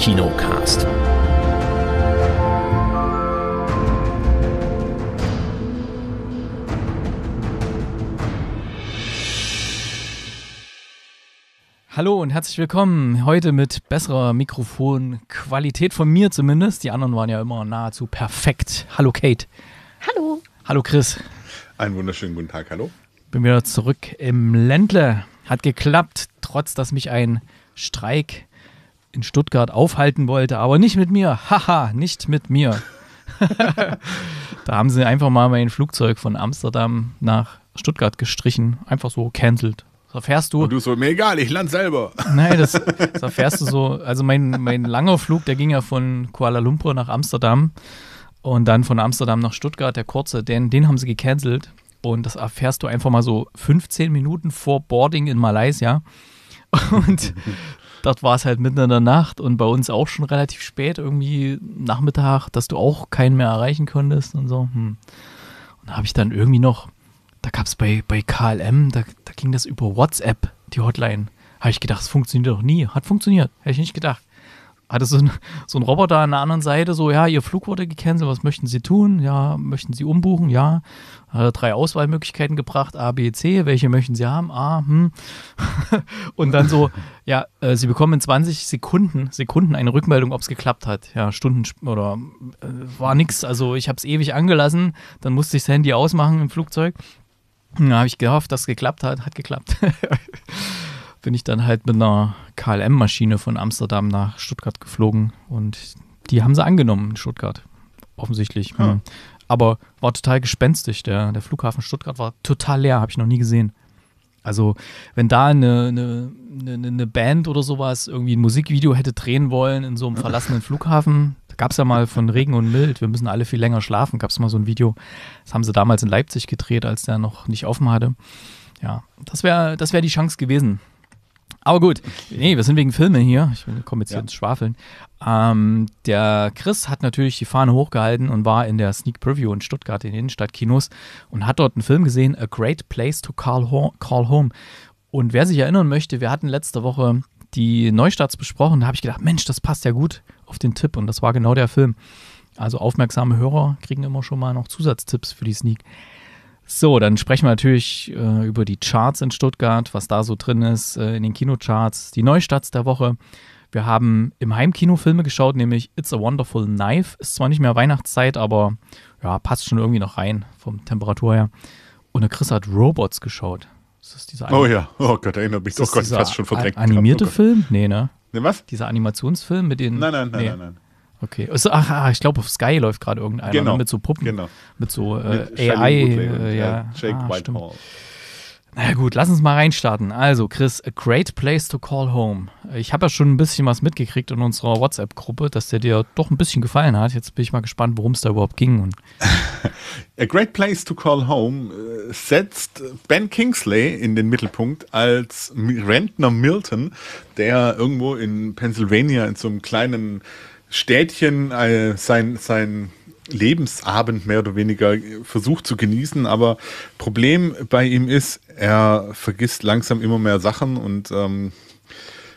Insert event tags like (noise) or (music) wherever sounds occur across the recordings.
Kinocast. Hallo und herzlich willkommen. Heute mit besserer Mikrofonqualität von mir zumindest. Die anderen waren ja immer nahezu perfekt. Hallo Kate. Hallo. Hallo Chris. Einen wunderschönen guten Tag. Hallo. Bin wieder zurück im Ländle. Hat geklappt, trotz dass mich ein Streik in Stuttgart aufhalten wollte, aber nicht mit mir. Haha, nicht mit mir. (laughs) da haben sie einfach mal mein Flugzeug von Amsterdam nach Stuttgart gestrichen. Einfach so cancelled. Das erfährst du. Und du so, mir egal, ich land selber. Nein, das, das (laughs) erfährst du so. Also mein, mein langer Flug, der ging ja von Kuala Lumpur nach Amsterdam und dann von Amsterdam nach Stuttgart, der kurze, den, den haben sie gecancelt. Und das erfährst du einfach mal so 15 Minuten vor Boarding in Malaysia. Und dort war es halt mitten in der Nacht und bei uns auch schon relativ spät, irgendwie Nachmittag, dass du auch keinen mehr erreichen konntest und so. Hm. Und da habe ich dann irgendwie noch, da gab es bei, bei KLM, da, da ging das über WhatsApp, die Hotline. Habe ich gedacht, es funktioniert doch nie. Hat funktioniert, hätte ich nicht gedacht hatte so ein, so ein Roboter an der anderen Seite, so, ja, Ihr Flug wurde gecancelt, was möchten Sie tun? Ja, möchten Sie umbuchen? Ja. Hat er drei Auswahlmöglichkeiten gebracht, A, B, C, welche möchten Sie haben? A, hm. (laughs) Und dann so, ja, äh, Sie bekommen in 20 Sekunden, Sekunden eine Rückmeldung, ob es geklappt hat. Ja, Stunden oder äh, war nichts. Also ich habe es ewig angelassen, dann musste ich das Handy ausmachen im Flugzeug. Da hm, habe ich gehofft, dass es geklappt hat, hat geklappt. (laughs) bin ich dann halt mit einer KLM-Maschine von Amsterdam nach Stuttgart geflogen und die haben sie angenommen in Stuttgart. Offensichtlich. Ja. Ah. Hm. Aber war total gespenstisch. Der, der Flughafen Stuttgart war total leer, habe ich noch nie gesehen. Also, wenn da eine, eine, eine, eine, Band oder sowas irgendwie ein Musikvideo hätte drehen wollen in so einem verlassenen Flughafen, da gab es ja mal von Regen und Mild, wir müssen alle viel länger schlafen, gab es mal so ein Video. Das haben sie damals in Leipzig gedreht, als der noch nicht offen hatte. Ja, das wäre das wär die Chance gewesen. Aber gut, nee, wir sind wegen Filme hier. Ich komme jetzt ja. hier ins Schwafeln. Ähm, der Chris hat natürlich die Fahne hochgehalten und war in der Sneak Preview in Stuttgart in den Innenstadtkinos und hat dort einen Film gesehen, A Great Place to Call, Ho Call Home. Und wer sich erinnern möchte, wir hatten letzte Woche die Neustarts besprochen. Da habe ich gedacht, Mensch, das passt ja gut auf den Tipp. Und das war genau der Film. Also aufmerksame Hörer kriegen immer schon mal noch Zusatztipps für die Sneak. So, dann sprechen wir natürlich äh, über die Charts in Stuttgart, was da so drin ist, äh, in den Kinocharts, die Neustarts der Woche. Wir haben im Heimkino Filme geschaut, nämlich It's a Wonderful Knife. Ist zwar nicht mehr Weihnachtszeit, aber ja, passt schon irgendwie noch rein vom Temperatur her. Und der Chris hat Robots geschaut. Ist das dieser oh ja, oh Gott, erinnert mich. Oh Gott, ich hab's schon verdrängt. Animierte oh Film? Nee, ne? Nee, was? Dieser Animationsfilm mit den. Nein, nein, nein, nee. nein, nein. Okay. Also, ach, ah, ich glaube, auf Sky läuft gerade irgendeiner ne? genau. mit so Puppen. Genau. Mit so äh, mit AI. Äh, ja. Äh, ah, Jake ah, Whitehall. Na gut, lass uns mal reinstarten. Also, Chris, a great place to call home. Ich habe ja schon ein bisschen was mitgekriegt in unserer WhatsApp-Gruppe, dass der dir doch ein bisschen gefallen hat. Jetzt bin ich mal gespannt, worum es da überhaupt ging. (laughs) a great place to call home äh, setzt Ben Kingsley in den Mittelpunkt als Rentner Milton, der irgendwo in Pennsylvania in so einem kleinen Städtchen äh, sein, sein Lebensabend mehr oder weniger versucht zu genießen, aber Problem bei ihm ist, er vergisst langsam immer mehr Sachen und ähm,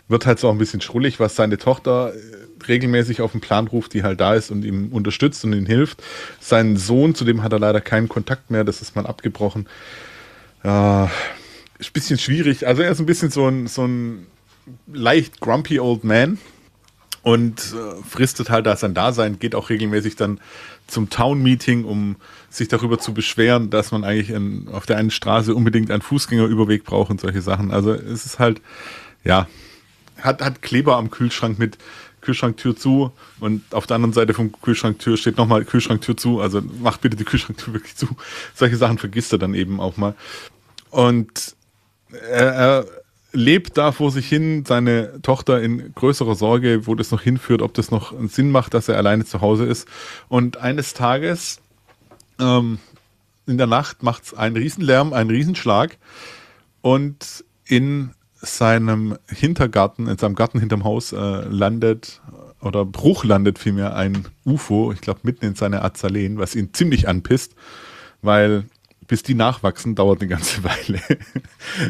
wird halt so auch ein bisschen schrullig, was seine Tochter äh, regelmäßig auf den Plan ruft, die halt da ist und ihm unterstützt und ihm hilft. Sein Sohn, zu dem hat er leider keinen Kontakt mehr, das ist mal abgebrochen. Äh, ist ein bisschen schwierig. Also er ist ein bisschen so ein, so ein leicht grumpy old man und äh, fristet halt da sein Dasein, geht auch regelmäßig dann zum Town-Meeting, um sich darüber zu beschweren, dass man eigentlich in, auf der einen Straße unbedingt einen Fußgängerüberweg braucht und solche Sachen. Also es ist halt, ja, hat, hat Kleber am Kühlschrank mit Kühlschranktür zu und auf der anderen Seite vom Kühlschranktür steht nochmal Kühlschranktür zu, also macht bitte die Kühlschranktür (laughs) wirklich zu. Solche Sachen vergisst er dann eben auch mal. Und er, er lebt da vor sich hin, seine Tochter in größerer Sorge, wo das noch hinführt, ob das noch Sinn macht, dass er alleine zu Hause ist. Und eines Tages ähm, in der Nacht macht es einen Riesenlärm, einen Riesenschlag. Und in seinem Hintergarten, in seinem Garten hinterm Haus äh, landet oder Bruch landet vielmehr ein UFO, ich glaube mitten in seine Azaleen, was ihn ziemlich anpisst, weil bis die nachwachsen, dauert eine ganze (laughs) Weile.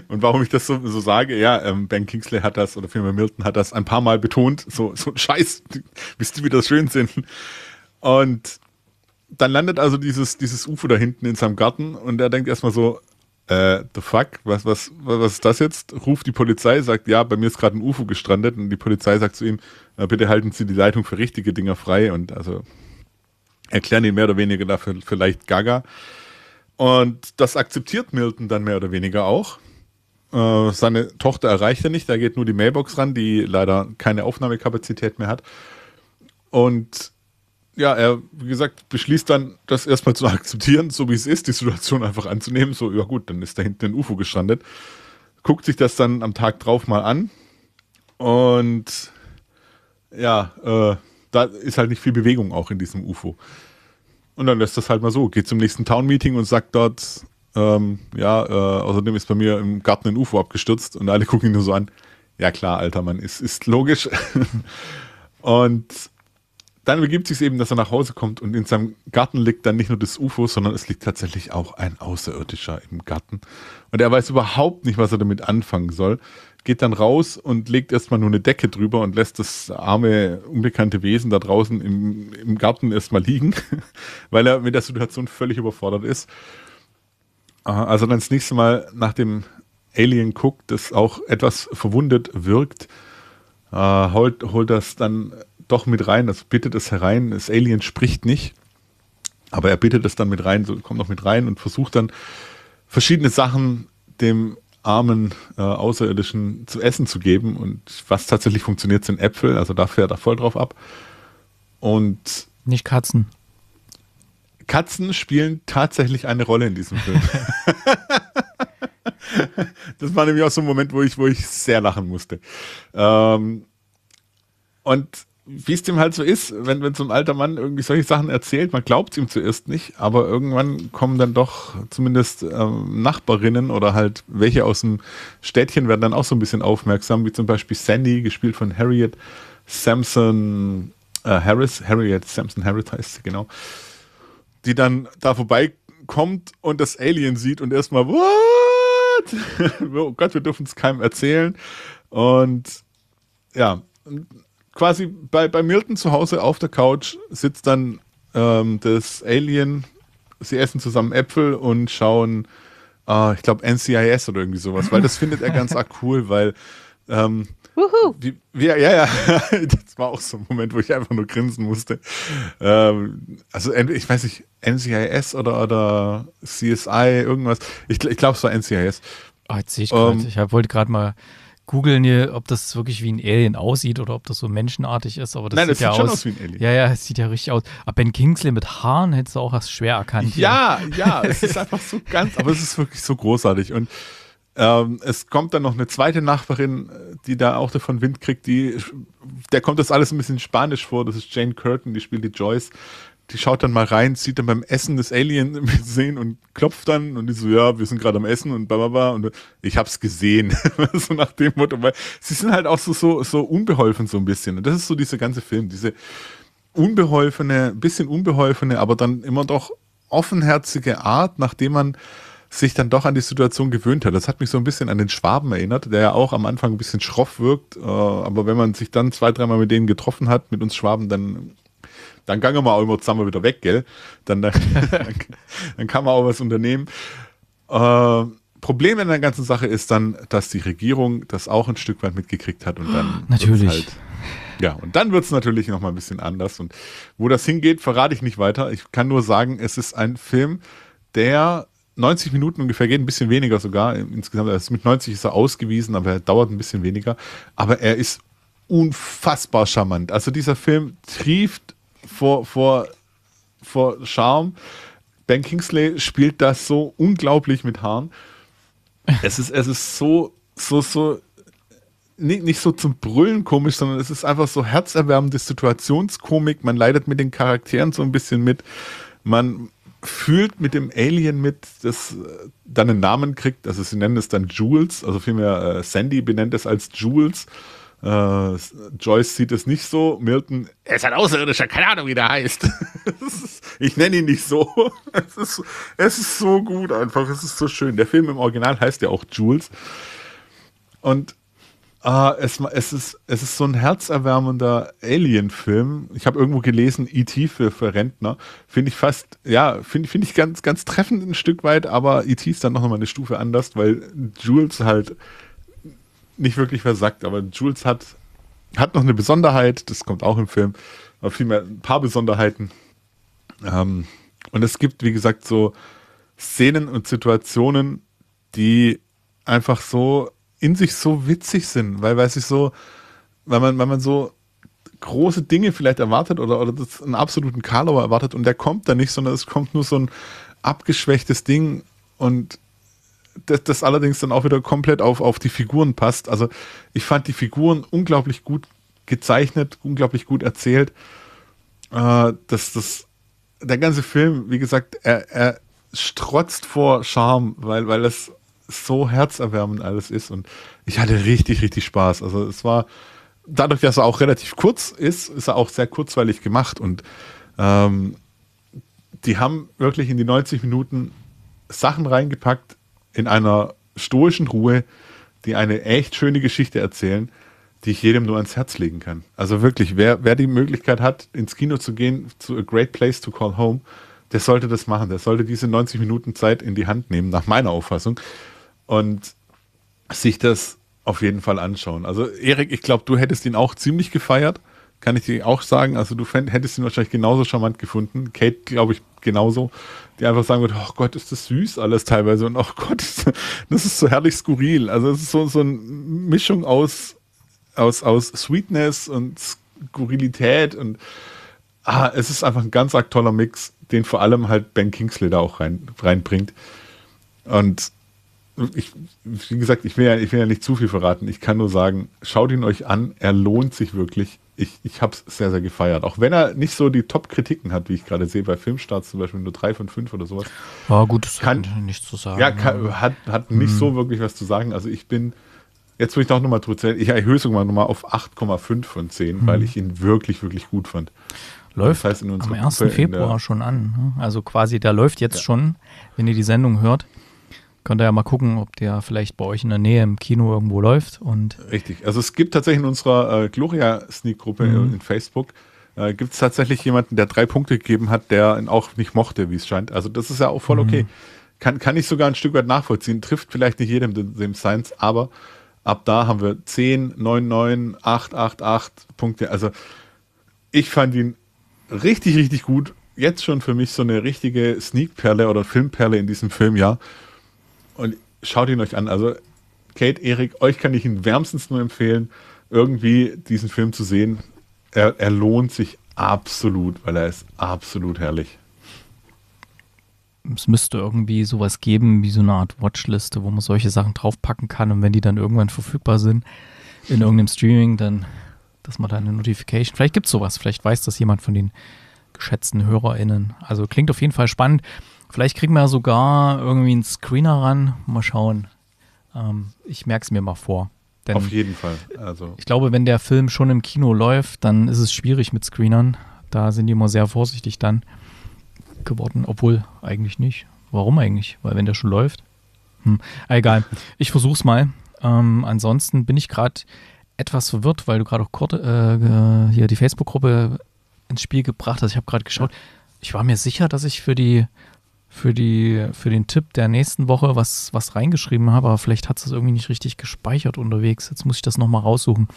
Und warum ich das so, so sage, ja, ähm, Ben Kingsley hat das oder Firma Milton hat das ein paar Mal betont, so, so ein Scheiß, wisst ihr, wie das schön sind. Und dann landet also dieses, dieses UFO da hinten in seinem Garten und er denkt erstmal so, äh, the fuck, was, was, was ist das jetzt? Ruft die Polizei, sagt, ja, bei mir ist gerade ein UFO gestrandet und die Polizei sagt zu ihm, bitte halten Sie die Leitung für richtige Dinger frei und also erklären ihn mehr oder weniger dafür vielleicht Gaga. Und das akzeptiert Milton dann mehr oder weniger auch. Äh, seine Tochter erreicht er nicht, da geht nur die Mailbox ran, die leider keine Aufnahmekapazität mehr hat. Und ja, er, wie gesagt, beschließt dann, das erstmal zu (laughs) akzeptieren, so wie es ist, die Situation einfach anzunehmen. So, ja gut, dann ist da hinten ein UFO gestrandet. Guckt sich das dann am Tag drauf mal an. Und ja, äh, da ist halt nicht viel Bewegung auch in diesem UFO. Und dann lässt das halt mal so, geht zum nächsten Town-Meeting und sagt dort, ähm, ja, äh, außerdem ist bei mir im Garten ein UFO abgestürzt und alle (laughs) gucken ihn nur so an. Ja klar, alter Mann, ist, ist logisch. (laughs) und dann begibt sich eben, dass er nach Hause kommt und in seinem Garten liegt dann nicht nur das UFO, sondern es liegt tatsächlich auch ein Außerirdischer im Garten. Und er weiß überhaupt nicht, was er damit anfangen soll geht dann raus und legt erstmal nur eine Decke drüber und lässt das arme, unbekannte Wesen da draußen im, im Garten erstmal liegen, (laughs) weil er mit der Situation völlig überfordert ist. Also dann das nächste Mal nach dem Alien guckt, das auch etwas verwundet wirkt, äh, holt, holt das dann doch mit rein, also bittet es herein. Das Alien spricht nicht, aber er bittet es dann mit rein, so kommt noch mit rein und versucht dann verschiedene Sachen dem armen äh, Außerirdischen zu essen zu geben. Und was tatsächlich funktioniert, sind Äpfel. Also da fährt er voll drauf ab. Und. Nicht Katzen. Katzen spielen tatsächlich eine Rolle in diesem Film. (laughs) das war nämlich auch so ein Moment, wo ich, wo ich sehr lachen musste. Ähm, und wie es dem halt so ist, wenn, wenn so ein alter Mann irgendwie solche Sachen erzählt, man glaubt es ihm zuerst nicht, aber irgendwann kommen dann doch zumindest ähm, Nachbarinnen oder halt welche aus dem Städtchen werden dann auch so ein bisschen aufmerksam, wie zum Beispiel Sandy, gespielt von Harriet Sampson äh, Harris, Harriet Sampson Harris heißt sie genau, die dann da vorbeikommt und das Alien sieht und erstmal, what? (laughs) oh Gott, wir dürfen es keinem erzählen. Und ja, quasi bei, bei Milton zu Hause auf der Couch sitzt dann ähm, das Alien. Sie essen zusammen Äpfel und schauen, äh, ich glaube, NCIS oder irgendwie sowas, weil das findet er (laughs) ganz arg cool, weil. Ähm, die, wir, ja, ja, (laughs) das war auch so ein Moment, wo ich einfach nur grinsen musste. Ähm, also, ich weiß nicht, NCIS oder, oder CSI, irgendwas. Ich, ich glaube, es war NCIS. Oh, jetzt sehe ich ähm, gerade, ich wollte gerade mal googeln hier, ob das wirklich wie ein Alien aussieht oder ob das so menschenartig ist. Aber das Nein, sieht das sieht ja schon aus, aus wie ein Alien. Ja, ja, es sieht ja richtig aus. Aber ah, Ben Kingsley mit Haaren hättest du auch erst schwer erkannt. Ja, hier. ja, es ist einfach so (laughs) ganz, aber es ist wirklich so großartig. Und ähm, es kommt dann noch eine zweite Nachbarin, die da auch davon Wind kriegt, die, der kommt das alles ein bisschen spanisch vor. Das ist Jane Curtin, die spielt die Joyce die schaut dann mal rein, sieht dann beim Essen das Alien (laughs) Sehen und klopft dann und die so, ja, wir sind gerade am Essen und bababa und ich hab's gesehen. (laughs) so nach dem Motto, weil sie sind halt auch so, so, so unbeholfen so ein bisschen. Und das ist so dieser ganze Film, diese unbeholfene, bisschen unbeholfene, aber dann immer doch offenherzige Art, nachdem man sich dann doch an die Situation gewöhnt hat. Das hat mich so ein bisschen an den Schwaben erinnert, der ja auch am Anfang ein bisschen schroff wirkt, äh, aber wenn man sich dann zwei, dreimal mit denen getroffen hat, mit uns Schwaben, dann dann gangen wir auch immer zusammen wieder weg, gell? Dann, dann, (laughs) dann kann man auch was unternehmen. Äh, Problem in der ganzen Sache ist dann, dass die Regierung das auch ein Stück weit mitgekriegt hat und dann (gasps) natürlich. Halt, ja, und dann wird es natürlich nochmal ein bisschen anders. Und wo das hingeht, verrate ich nicht weiter. Ich kann nur sagen, es ist ein Film, der 90 Minuten ungefähr geht, ein bisschen weniger sogar. Insgesamt, also mit 90 ist er ausgewiesen, aber er dauert ein bisschen weniger. Aber er ist unfassbar charmant. Also dieser Film trieft vor, vor, vor Charme. Ben Kingsley spielt das so unglaublich mit Haaren. Es ist, es ist so, so, so, nicht, nicht so zum Brüllen komisch, sondern es ist einfach so herzerwärmende Situationskomik. Man leidet mit den Charakteren so ein bisschen mit. Man fühlt mit dem Alien mit, das äh, dann einen Namen kriegt. Also sie nennen es dann Jules, also vielmehr äh, Sandy benennt es als Jules. Äh, Joyce sieht es nicht so. Milton, er ist ein Außerirdischer, keine Ahnung, wie der heißt. (laughs) ich nenne ihn nicht so. (laughs) Es ist, es ist so gut einfach, es ist so schön. Der Film im Original heißt ja auch Jules. Und äh, es, es, ist, es ist so ein herzerwärmender Alien-Film. Ich habe irgendwo gelesen, E.T. Für, für Rentner. Finde ich fast, ja, finde find ich ganz, ganz treffend ein Stück weit, aber E.T. ist dann noch mal eine Stufe anders, weil Jules halt nicht wirklich versagt, aber Jules hat, hat noch eine Besonderheit, das kommt auch im Film, aber vielmehr ein paar Besonderheiten. Ähm, und es gibt, wie gesagt, so Szenen und Situationen, die einfach so in sich so witzig sind, weil, weil sich so, weil man, weil man so große Dinge vielleicht erwartet oder, oder das einen absoluten Karlauer erwartet und der kommt da nicht, sondern es kommt nur so ein abgeschwächtes Ding und das, das allerdings dann auch wieder komplett auf, auf die Figuren passt. Also ich fand die Figuren unglaublich gut gezeichnet, unglaublich gut erzählt. Äh, das, das, der ganze Film, wie gesagt, er, er strotzt vor Charme, weil, weil es so herzerwärmend alles ist. Und ich hatte richtig, richtig Spaß. Also es war, dadurch, dass er auch relativ kurz ist, ist er auch sehr kurzweilig gemacht. Und ähm, die haben wirklich in die 90 Minuten Sachen reingepackt, in einer stoischen Ruhe, die eine echt schöne Geschichte erzählen, die ich jedem nur ans Herz legen kann. Also wirklich, wer, wer die Möglichkeit hat, ins Kino zu gehen, zu A Great Place to Call Home, der sollte das machen. Der sollte diese 90 Minuten Zeit in die Hand nehmen, nach meiner Auffassung. Und sich das auf jeden Fall anschauen. Also Erik, ich glaube, du hättest ihn auch ziemlich gefeiert, kann ich dir auch sagen. Also du fänd, hättest ihn wahrscheinlich genauso charmant gefunden. Kate, glaube ich, genauso, die einfach sagen würde, oh Gott, ist das süß alles teilweise und oh Gott, (laughs) das ist so herrlich skurril. Also es ist so, so eine Mischung aus, aus, aus Sweetness und Skurrilität und ah, es ist einfach ein ganz arg toller Mix, den vor allem halt Ben Kingsley da auch rein, reinbringt. Und ich, wie gesagt, ich will, ja, ich will ja nicht zu viel verraten. Ich kann nur sagen, schaut ihn euch an, er lohnt sich wirklich ich, ich habe es sehr, sehr gefeiert. Auch wenn er nicht so die Top-Kritiken hat, wie ich gerade sehe, bei Filmstarts zum Beispiel nur 3 von 5 oder sowas. War oh, gut, das kann nichts zu sagen. Ja, kann, hat, hat nicht hm. so mhm. wirklich was zu sagen. Also ich bin, jetzt will ich doch nochmal drüber ich erhöhe es irgendwann nochmal auf 8,5 von 10, hm. weil mhm. ich ihn wirklich, wirklich gut fand. Läuft das heißt am 1. Gruppe Februar schon an. Ne? Also quasi, da läuft jetzt ja. schon, wenn ihr die Sendung hört, Könnt ihr ja mal gucken, ob der vielleicht bei euch in der Nähe im Kino irgendwo läuft. Und Richtig. Also es gibt tatsächlich in unserer äh, Gloria-Sneak-Gruppe mhm. in Facebook, äh, gibt es tatsächlich jemanden, der drei Punkte gegeben hat, der ihn auch nicht mochte, wie es scheint. Also das ist ja auch voll mhm. okay. Kann, kann ich sogar ein Stück weit nachvollziehen. Trifft vielleicht nicht jedem dem, dem Science, aber ab da haben wir 10, 9, 9, 8, 8, 8 Punkte. Also ich fand ihn richtig, richtig gut. Jetzt schon für mich so eine richtige Sneak-Perle oder Filmperle in diesem Filmjahr und schaut ihn euch an. Also, Kate, Erik, euch kann ich ihn wärmstens nur empfehlen, irgendwie diesen Film zu sehen. Er, er lohnt sich absolut, weil er ist absolut herrlich. Es müsste irgendwie sowas geben, wie so eine Art Watchliste, wo man solche Sachen draufpacken kann und wenn die dann irgendwann verfügbar sind in irgendeinem Streaming, dann, dass man da eine Notification. Vielleicht gibt es sowas, vielleicht weiß das jemand von den geschätzten HörerInnen. Also klingt auf jeden Fall spannend. Vielleicht kriegen wir ja sogar irgendwie einen Screener ran. Mal schauen. Ähm, ich merke es mir mal vor. Denn Auf jeden Fall. Also. Ich glaube, wenn der Film schon im Kino läuft, dann ist es schwierig mit Screenern. Da sind die immer sehr vorsichtig dann geworden. Obwohl, eigentlich nicht. Warum eigentlich? Weil wenn der schon läuft. Hm. Ah, egal. Ich versuch's mal. Ähm, ansonsten bin ich gerade etwas verwirrt, weil du gerade auch kurz, äh, hier die Facebook-Gruppe ins Spiel gebracht hast. Ich habe gerade geschaut. Ich war mir sicher, dass ich für die für, die, für den Tipp der nächsten Woche was, was reingeschrieben habe, aber vielleicht hat es das irgendwie nicht richtig gespeichert unterwegs. Jetzt muss ich das nochmal raussuchen.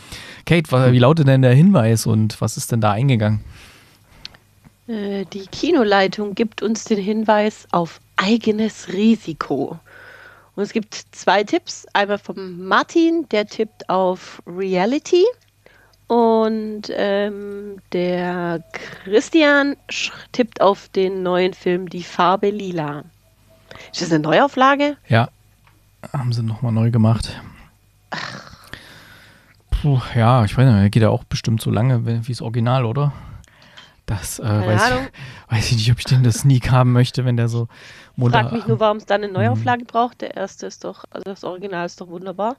Kate, wie lautet denn der Hinweis und was ist denn da eingegangen? Äh, die Kinoleitung gibt uns den Hinweis auf eigenes Risiko. Und es gibt zwei Tipps. Einmal vom Martin, der tippt auf Reality. Und ähm, der Christian tippt auf den neuen Film Die Farbe Lila. Ist das eine Neuauflage? Ja, haben sie nochmal neu gemacht. Ach. Puh, ja, ich weiß nicht, geht ja auch bestimmt so lange wie das Original, oder? Das äh, weiß, ich, (laughs) weiß, ich, nicht, ob ich den das Sneak haben möchte, wenn der so. Ich Frag mich nur, warum es dann eine mhm. Neuauflage braucht. Der erste ist doch, also das Original ist doch wunderbar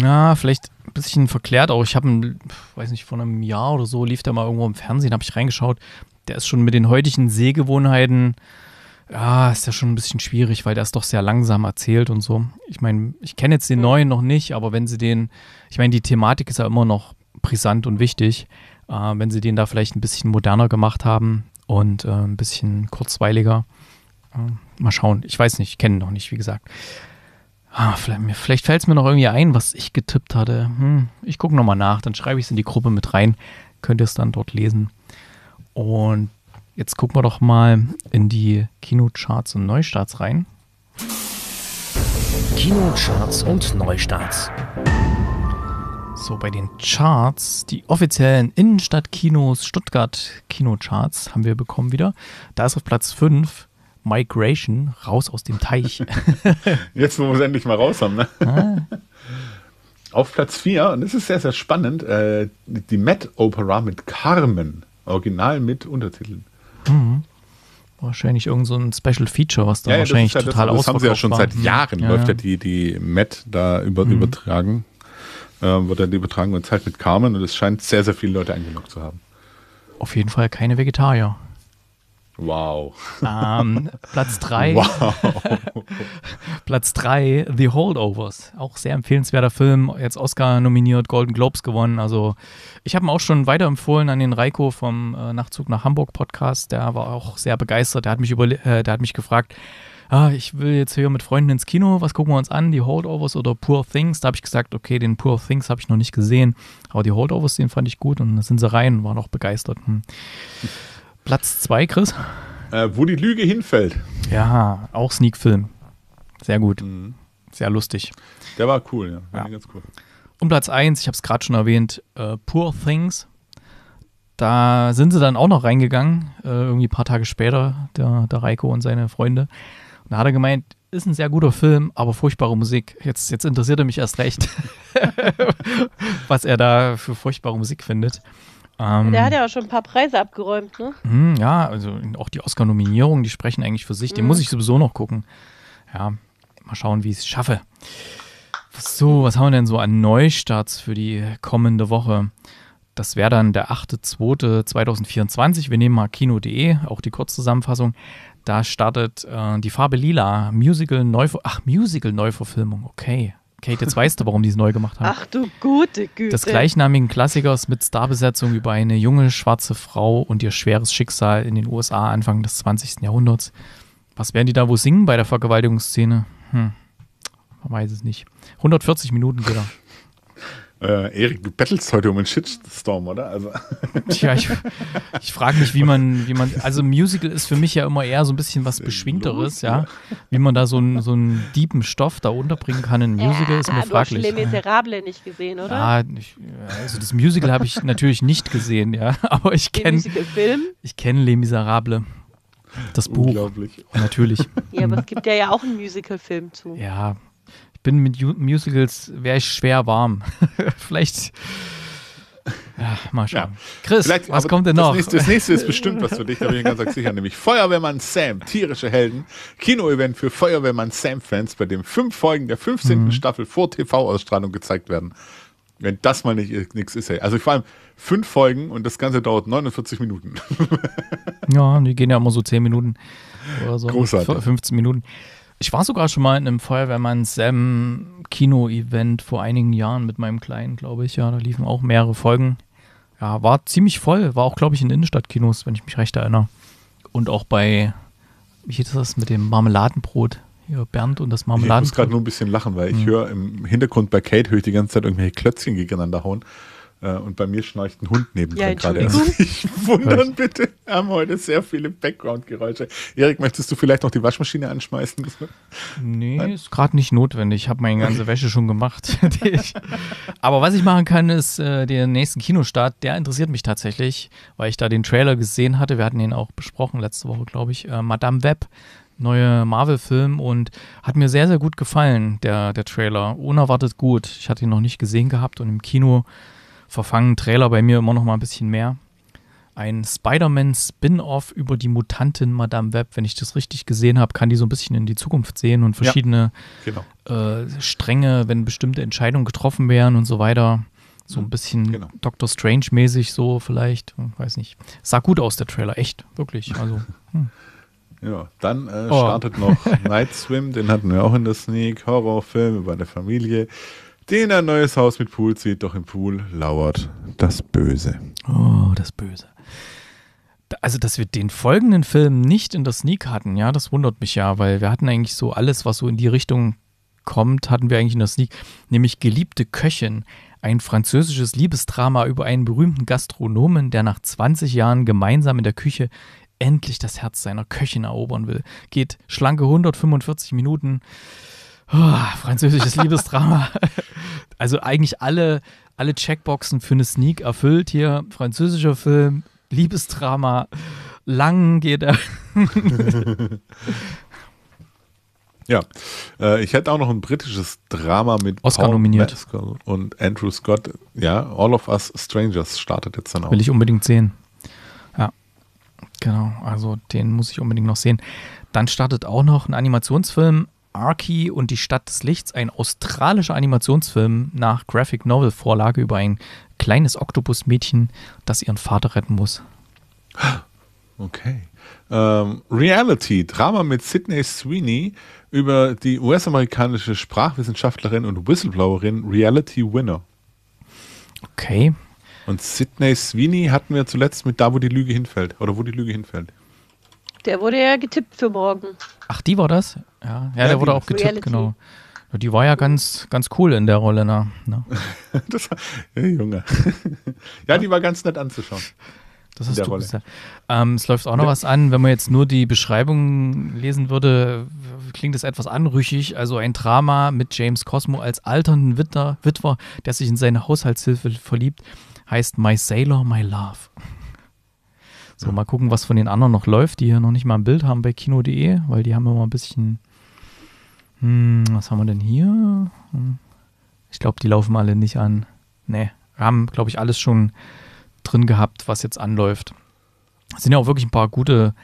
ja, vielleicht ein bisschen verklärt auch. Ich habe, weiß nicht, vor einem Jahr oder so lief der mal irgendwo im Fernsehen, habe ich reingeschaut. Der ist schon mit den heutigen Sehgewohnheiten, ja, ist ja schon ein bisschen schwierig, weil der ist doch sehr langsam erzählt und so. Ich meine, ich kenne jetzt den mhm. neuen noch nicht, aber wenn sie den, ich meine, die Thematik ist ja immer noch brisant und wichtig. Äh, wenn sie den da vielleicht ein bisschen moderner gemacht haben und äh, ein bisschen kurzweiliger. Äh, mal schauen. Ich weiß nicht, ich kenne noch nicht, wie gesagt. Ah, vielleicht, vielleicht fällt es mir noch irgendwie ein, was ich getippt hatte. Hm, ich gucke nochmal nach, dann schreibe ich es in die Gruppe mit rein. Könnt ihr es dann dort lesen. Und jetzt gucken wir doch mal in die Kinocharts und Neustarts rein. Kinocharts und Neustarts. So, bei den Charts, die offiziellen Innenstadtkinos Stuttgart Kinocharts haben wir bekommen wieder. Da ist auf Platz 5 Migration raus aus dem Teich. (laughs) Jetzt, wo wir es endlich mal raus haben, ne? Ah. (laughs) Auf Platz 4, und das ist sehr, sehr spannend, äh, die Met-Opera mit Carmen. Original mit Untertiteln. Mhm. Wahrscheinlich irgendein so Special Feature, was da ja, wahrscheinlich das total ist ja das, das haben sie ja schon war. seit Jahren, ja, läuft ja die, die Met da über, mhm. übertragen. Äh, wird dann die übertragen und halt mit Carmen und es scheint sehr, sehr viele Leute eingeloggt zu haben. Auf jeden Fall keine Vegetarier. Wow. Ähm, Platz 3. Wow. (laughs) Platz 3, The Holdovers. Auch sehr empfehlenswerter Film. Jetzt Oscar nominiert, Golden Globes gewonnen. Also, ich habe ihn auch schon weiterempfohlen an den Reiko vom äh, Nachtzug nach Hamburg Podcast. Der war auch sehr begeistert. Der hat mich, äh, der hat mich gefragt, ah, ich will jetzt hier mit Freunden ins Kino, was gucken wir uns an, die Holdovers oder Poor Things? Da habe ich gesagt, okay, den Poor Things habe ich noch nicht gesehen, aber die Holdovers, den fand ich gut und da sind sie rein, waren auch begeistert. Hm. Platz 2, Chris? Äh, wo die Lüge hinfällt. Ja, auch Sneak-Film. Sehr gut. Mhm. Sehr lustig. Der war cool, ja. War ja. Ganz cool. Und Platz 1, ich habe es gerade schon erwähnt, äh, Poor Things. Da sind sie dann auch noch reingegangen, äh, irgendwie ein paar Tage später, der, der Reiko und seine Freunde. Und da hat er gemeint, ist ein sehr guter Film, aber furchtbare Musik. Jetzt, jetzt interessiert er mich erst recht, (laughs) was er da für furchtbare Musik findet. Ähm, der hat ja auch schon ein paar Preise abgeräumt, ne? Mh, hm, ja, also auch die Oscar-Nominierungen, die sprechen eigentlich für sich. Den muss mhm. ich sowieso noch gucken. Ja, mal schauen, wie ich es schaffe. So, was haben wir denn so an Neustarts für die kommende Woche? Das wäre dann der 8.2.2024. Wir nehmen mal kino.de, auch die Kurzzusammenfassung. Da startet äh, die Farbe Lila, Musical-Neuverfilmung. Ach, Musical-Neuverfilmung, okay. Kate, jetzt weißt du, warum die es neu gemacht haben. Ach du gute Güte. Des gleichnamigen Klassikers mit Starbesetzung über eine junge schwarze Frau und ihr schweres Schicksal in den USA Anfang des 20. Jahrhunderts. Was werden die da wo singen bei der Vergewaltigungsszene? Hm. Man weiß es nicht. 140 Minuten wieder. Äh, Erik, du bettelst heute um einen Shitstorm, oder? Also. (laughs) Tja, ich, ich frage mich, wie man, wie man, also Musical ist für mich ja immer eher so ein bisschen was äh, Beschwingteres, ja. Wie man da so einen so einen Stoff da unterbringen kann in ein Musical, ja, ist äh, mir fraglich. Äh, du hast Les Miserables nicht gesehen, oder? Ja, ich, also das Musical habe ich natürlich nicht gesehen, ja. (laughs) Aber ich kenne. Musical-Film? Ich kenne Les Miserables. Das Buch. Unglaublich. Natürlich. Ja, aber es gibt ja, ja auch einen Musical-Film zu. Ja, ich bin mit Musicals, wäre ich schwer warm. (laughs) Vielleicht. Ja, mal schauen. Ja. Chris, Vielleicht, was kommt denn noch? Das nächste, das nächste, ist bestimmt was für (laughs) dich, da bin ich ganz, sicher, nämlich Feuerwehrmann Sam, tierische Helden, Kinoevent für Feuerwehrmann Sam-Fans, bei dem fünf Folgen der 15. Mhm. Staffel vor TV-Ausstrahlung gezeigt werden. Wenn das mal nicht nichts ist, ey. Also vor allem fünf Folgen und das Ganze dauert 49 Minuten. (laughs) ja, die gehen ja immer so 10 Minuten oder so. Großartig. 15 Minuten. Ich war sogar schon mal in einem Feuerwehrmann Sam Kino-Event vor einigen Jahren mit meinem Kleinen, glaube ich. Ja, da liefen auch mehrere Folgen. Ja, war ziemlich voll. War auch, glaube ich, in Innenstadtkinos, wenn ich mich recht erinnere. Und auch bei, wie hieß das mit dem Marmeladenbrot? Hier, Bernd und das Marmeladenbrot. Ich muss gerade nur ein bisschen lachen, weil ich mhm. höre im Hintergrund bei Kate höre ich die ganze Zeit irgendwelche Klötzchen gegeneinander hauen. Äh, und bei mir schnarcht ein Hund nebendran ja, gerade. Also ich (laughs) wundern bitte. Wir haben heute sehr viele Background-Geräusche. Erik, möchtest du vielleicht noch die Waschmaschine anschmeißen? (laughs) Nee, Nein? ist gerade nicht notwendig. Ich habe meine ganze Wäsche schon gemacht. (laughs) Aber was ich machen kann, ist äh, den nächsten Kinostart. Der interessiert mich tatsächlich, weil ich da den Trailer gesehen hatte. Wir hatten ihn auch besprochen letzte Woche, glaube ich. Äh, Madame Web neue Marvel-Film und hat mir sehr, sehr gut gefallen, der, der Trailer. Unerwartet gut. Ich hatte ihn noch nicht gesehen gehabt und im Kino verfangen Trailer bei mir immer noch mal ein bisschen mehr. Ein Spider-Man-Spin-Off über die Mutantin Madame Web, wenn ich das richtig gesehen habe, kann die so ein bisschen in die Zukunft sehen und verschiedene ja, genau. äh, Stränge, wenn bestimmte Entscheidungen getroffen werden und so weiter. So ein mhm, bisschen genau. Doctor Strange-mäßig, so vielleicht, weiß nicht. Sah gut aus, der Trailer, echt, wirklich. Also, (laughs) hm. Ja, dann äh, oh. startet oh. noch Night Swim, den hatten wir auch in der Sneak, Horrorfilm über eine Familie den ein neues Haus mit Pool zieht, doch im Pool lauert das Böse. Oh, das Böse. Also, dass wir den folgenden Film nicht in der Sneak hatten, ja, das wundert mich ja, weil wir hatten eigentlich so alles, was so in die Richtung kommt, hatten wir eigentlich in der Sneak, nämlich Geliebte Köchin, ein französisches Liebesdrama über einen berühmten Gastronomen, der nach 20 Jahren gemeinsam in der Küche endlich das Herz seiner Köchin erobern will. Geht schlanke 145 Minuten. Oh, französisches (laughs) Liebesdrama. Also eigentlich alle, alle Checkboxen für eine Sneak erfüllt hier. Französischer Film, Liebesdrama, lang geht er. (laughs) ja, äh, ich hätte auch noch ein britisches Drama mit Oscar Paul nominiert Maskell und Andrew Scott. Ja, All of Us Strangers startet jetzt dann auch. Will ich unbedingt sehen. Ja, genau. Also den muss ich unbedingt noch sehen. Dann startet auch noch ein Animationsfilm Arky und die Stadt des Lichts, ein australischer Animationsfilm nach Graphic Novel Vorlage über ein kleines Oktopusmädchen, das ihren Vater retten muss. (gasps) Okay. Ähm, Reality, Drama mit Sidney Sweeney über die US-amerikanische Sprachwissenschaftlerin und Whistleblowerin Reality Winner. Okay. Und Sidney Sweeney hatten wir zuletzt mit da, wo die Lüge hinfällt. Oder wo die Lüge hinfällt. Der wurde ja getippt für morgen. Ach, die war das? Ja, ja, ja der wurde auch getippt, Reality. genau. Die war ja ganz, ganz cool in der Rolle, ne? ne? (laughs) das, ja, Junge. (laughs) ja, die war ganz nett anzuschauen. Das hast du gesagt. Ähm, es läuft auch noch was an. Wenn man jetzt nur die Beschreibung lesen würde, klingt es etwas anrüchig. Also ein Drama mit James Cosmo als alternden Witwer der sich in seine Haushaltshilfe verliebt, heißt My Sailor, My Love. So, mal gucken, was von den anderen noch läuft, die hier noch nicht mal ein Bild haben bei kino.de, weil die haben immer ein bisschen. Hm, was haben wir denn hier? Hm, ich glaube, die laufen alle nicht an. Nee, haben, glaube ich, alles schon drin gehabt, was jetzt anläuft. Es sind ja auch wirklich ein paar gute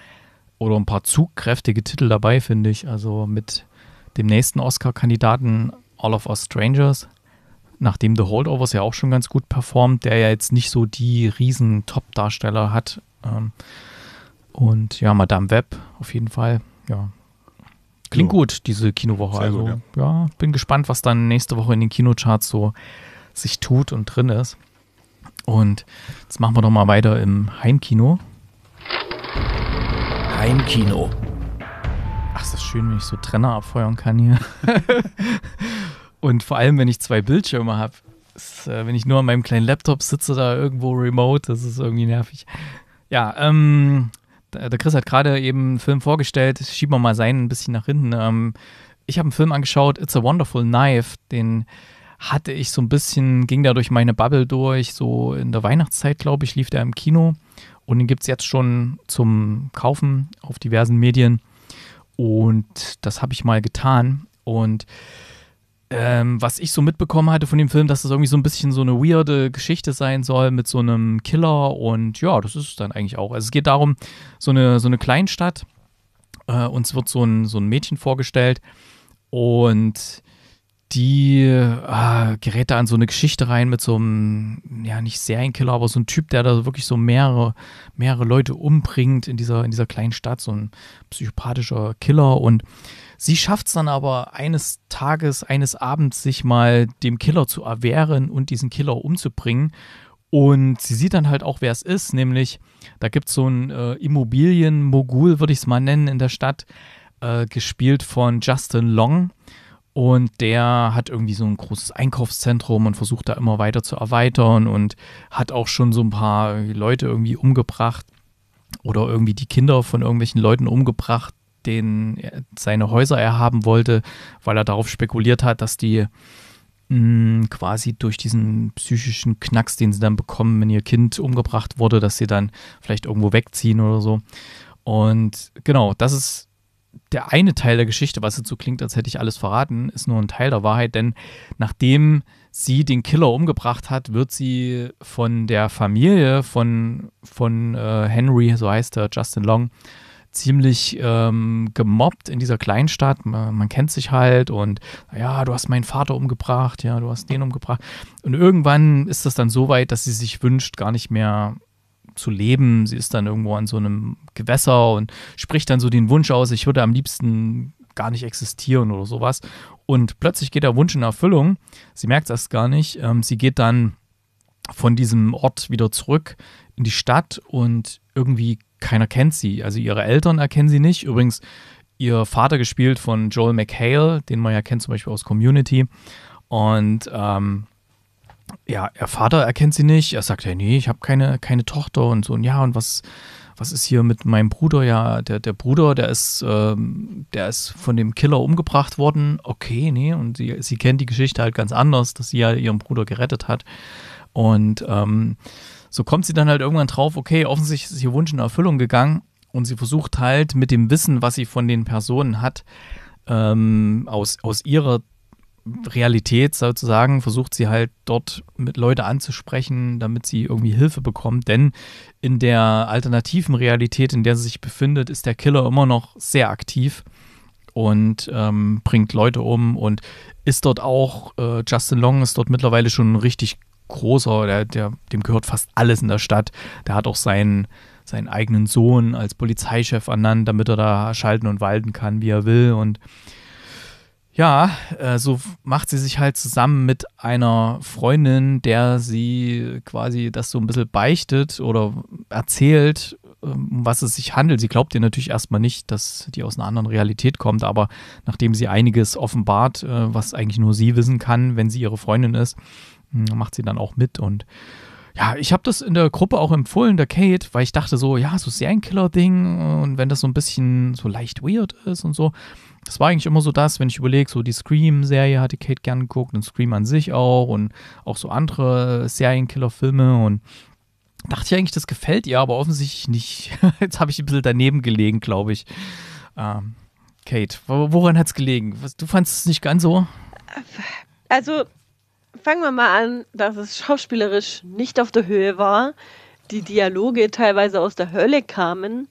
oder ein paar zugkräftige Titel dabei, finde ich. Also mit dem nächsten Oscar-Kandidaten All of Us Strangers, nachdem The Holdovers ja auch schon ganz gut performt, der ja jetzt nicht so die riesen Top-Darsteller hat, ähm, und ja, Madame Web auf jeden Fall. Ja. Klingt so. gut, diese Kinowoche. Sehr also, gut, ja. ja. bin gespannt, was dann nächste Woche in den Kinocharts so sich tut und drin ist. Und jetzt machen wir doch mal weiter im Heimkino. Heimkino. Ach, ist das schön, wenn ich so Trenner abfeuern kann hier. (laughs) und vor allem, wenn ich zwei Bildschirme habe. Äh, wenn ich nur an meinem kleinen Laptop sitze, da irgendwo remote, das ist irgendwie nervig. Ja, ähm, der Chris hat gerade eben einen Film vorgestellt. Schieben wir mal seinen ein bisschen nach hinten. Ähm, ich habe einen Film angeschaut, It's a Wonderful Knife. Den hatte ich so ein bisschen, ging da durch meine Bubble durch. So in der Weihnachtszeit, glaube ich, lief der im Kino. Und den gibt es jetzt schon zum Kaufen auf diversen Medien. Und das habe ich mal getan. Und ähm, was ich so mitbekommen hatte von dem Film, dass das irgendwie so ein bisschen so eine weirde Geschichte sein soll mit so einem Killer und ja, das ist es dann eigentlich auch. Also es geht darum, so eine, so eine Kleinstadt, äh, uns wird so ein, so ein Mädchen vorgestellt und die äh, gerät da an so eine Geschichte rein mit so einem, ja, nicht Serienkiller, aber so ein Typ, der da wirklich so mehrere, mehrere Leute umbringt in dieser, in dieser kleinen Stadt, so ein psychopathischer Killer und Sie schafft es dann aber eines Tages, eines Abends, sich mal dem Killer zu erwehren und diesen Killer umzubringen. Und sie sieht dann halt auch, wer es ist, nämlich da gibt es so einen äh, Immobilienmogul, würde ich es mal nennen, in der Stadt, äh, gespielt von Justin Long. Und der hat irgendwie so ein großes Einkaufszentrum und versucht da immer weiter zu erweitern und hat auch schon so ein paar Leute irgendwie umgebracht oder irgendwie die Kinder von irgendwelchen Leuten umgebracht, den äh, seine Häuser erhaben wollte, weil er darauf spekuliert hat, dass die mh, mm, quasi durch diesen psychischen Knacks, den sie dann bekommen, wenn ihr Kind umgebracht wurde, dass sie dann vielleicht irgendwo wegziehen oder so. Und genau, das ist der eine Teil der Geschichte, was jetzt so klingt, als hätte ich alles verraten, ist nur ein Teil der Wahrheit, denn nachdem sie den Killer umgebracht hat, wird sie von der Familie von, von äh, Henry, so heißt er, Justin Long, ziemlich ähm, gemobbt in dieser Kleinstadt. Man, man, kennt sich halt und ja, du hast meinen Vater umgebracht, ja, du hast den umgebracht. Und irgendwann ist das dann so weit, dass sie sich wünscht, gar nicht mehr zu leben. Sie ist dann irgendwo an so einem Gewässer und spricht dann so den Wunsch aus, ich würde am liebsten gar nicht existieren oder sowas. Und plötzlich geht der Wunsch in Erfüllung. Sie merkt das gar nicht. Ähm, sie geht dann von diesem Ort wieder zurück in die Stadt und irgendwie keiner kennt sie. Also ihre Eltern erkennen sie nicht. Übrigens, ihr Vater gespielt von Joel McHale, den man ja kennt zum Beispiel aus Community. Und ähm, ja, ihr Vater erkennt sie nicht. Er sagt ja, nee, ich habe keine, keine Tochter und so. Und ja, und was, was ist hier mit meinem Bruder? Ja, der, der Bruder, der ist, ähm, der ist von dem Killer umgebracht worden. Okay, nee. Und sie, sie kennt die Geschichte halt ganz anders, dass sie ja ihren Bruder gerettet hat. Und ähm, so kommt sie dann halt irgendwann drauf, okay, offensichtlich ist ihr Wunsch in Erfüllung gegangen und sie versucht halt mit dem Wissen, was sie von den Personen hat, ähm, aus, aus ihrer Realität sozusagen, versucht sie halt dort mit Leute anzusprechen, damit sie irgendwie Hilfe bekommt. Denn in der alternativen Realität, in der sie sich befindet, ist der Killer immer noch sehr aktiv und ähm, bringt Leute um und ist dort auch, äh, Justin Long ist dort mittlerweile schon ein richtig großer, der, der, dem gehört fast alles in der Stadt. Der hat auch seinen, seinen eigenen Sohn als Polizeichef ernannt, damit er da schalten und walten kann, wie er will. Und ja, äh, so macht sie sich halt zusammen mit einer Freundin, der sie quasi das so ein bisschen beichtet oder erzählt, ähm, um was es sich handelt. Sie glaubt ihr natürlich erstmal nicht, dass die aus einer anderen Realität kommt, aber nachdem sie einiges offenbart, äh, was eigentlich nur sie wissen kann, wenn sie ihre Freundin ist, macht sie dann auch mit und ja, ich habe das in der Gruppe auch empfohlen, der Kate, weil ich dachte so, ja, so Serienkiller-Ding und wenn das so ein bisschen so leicht weird ist und so. Das war eigentlich immer so das, wenn ich überlege, so die Scream-Serie hatte Kate gern geguckt und Scream an sich auch und auch so andere Serienkiller-Filme und dachte ich eigentlich, das gefällt ihr, aber offensichtlich nicht. (laughs) Jetzt habe ich ein bisschen daneben gelegen, glaube ich. Ähm, Kate, woran hat es gelegen? Du fandest es nicht ganz so? Also, fangen wir mal an, dass es schauspielerisch nicht auf der Höhe war, die Dialoge teilweise aus der Hölle kamen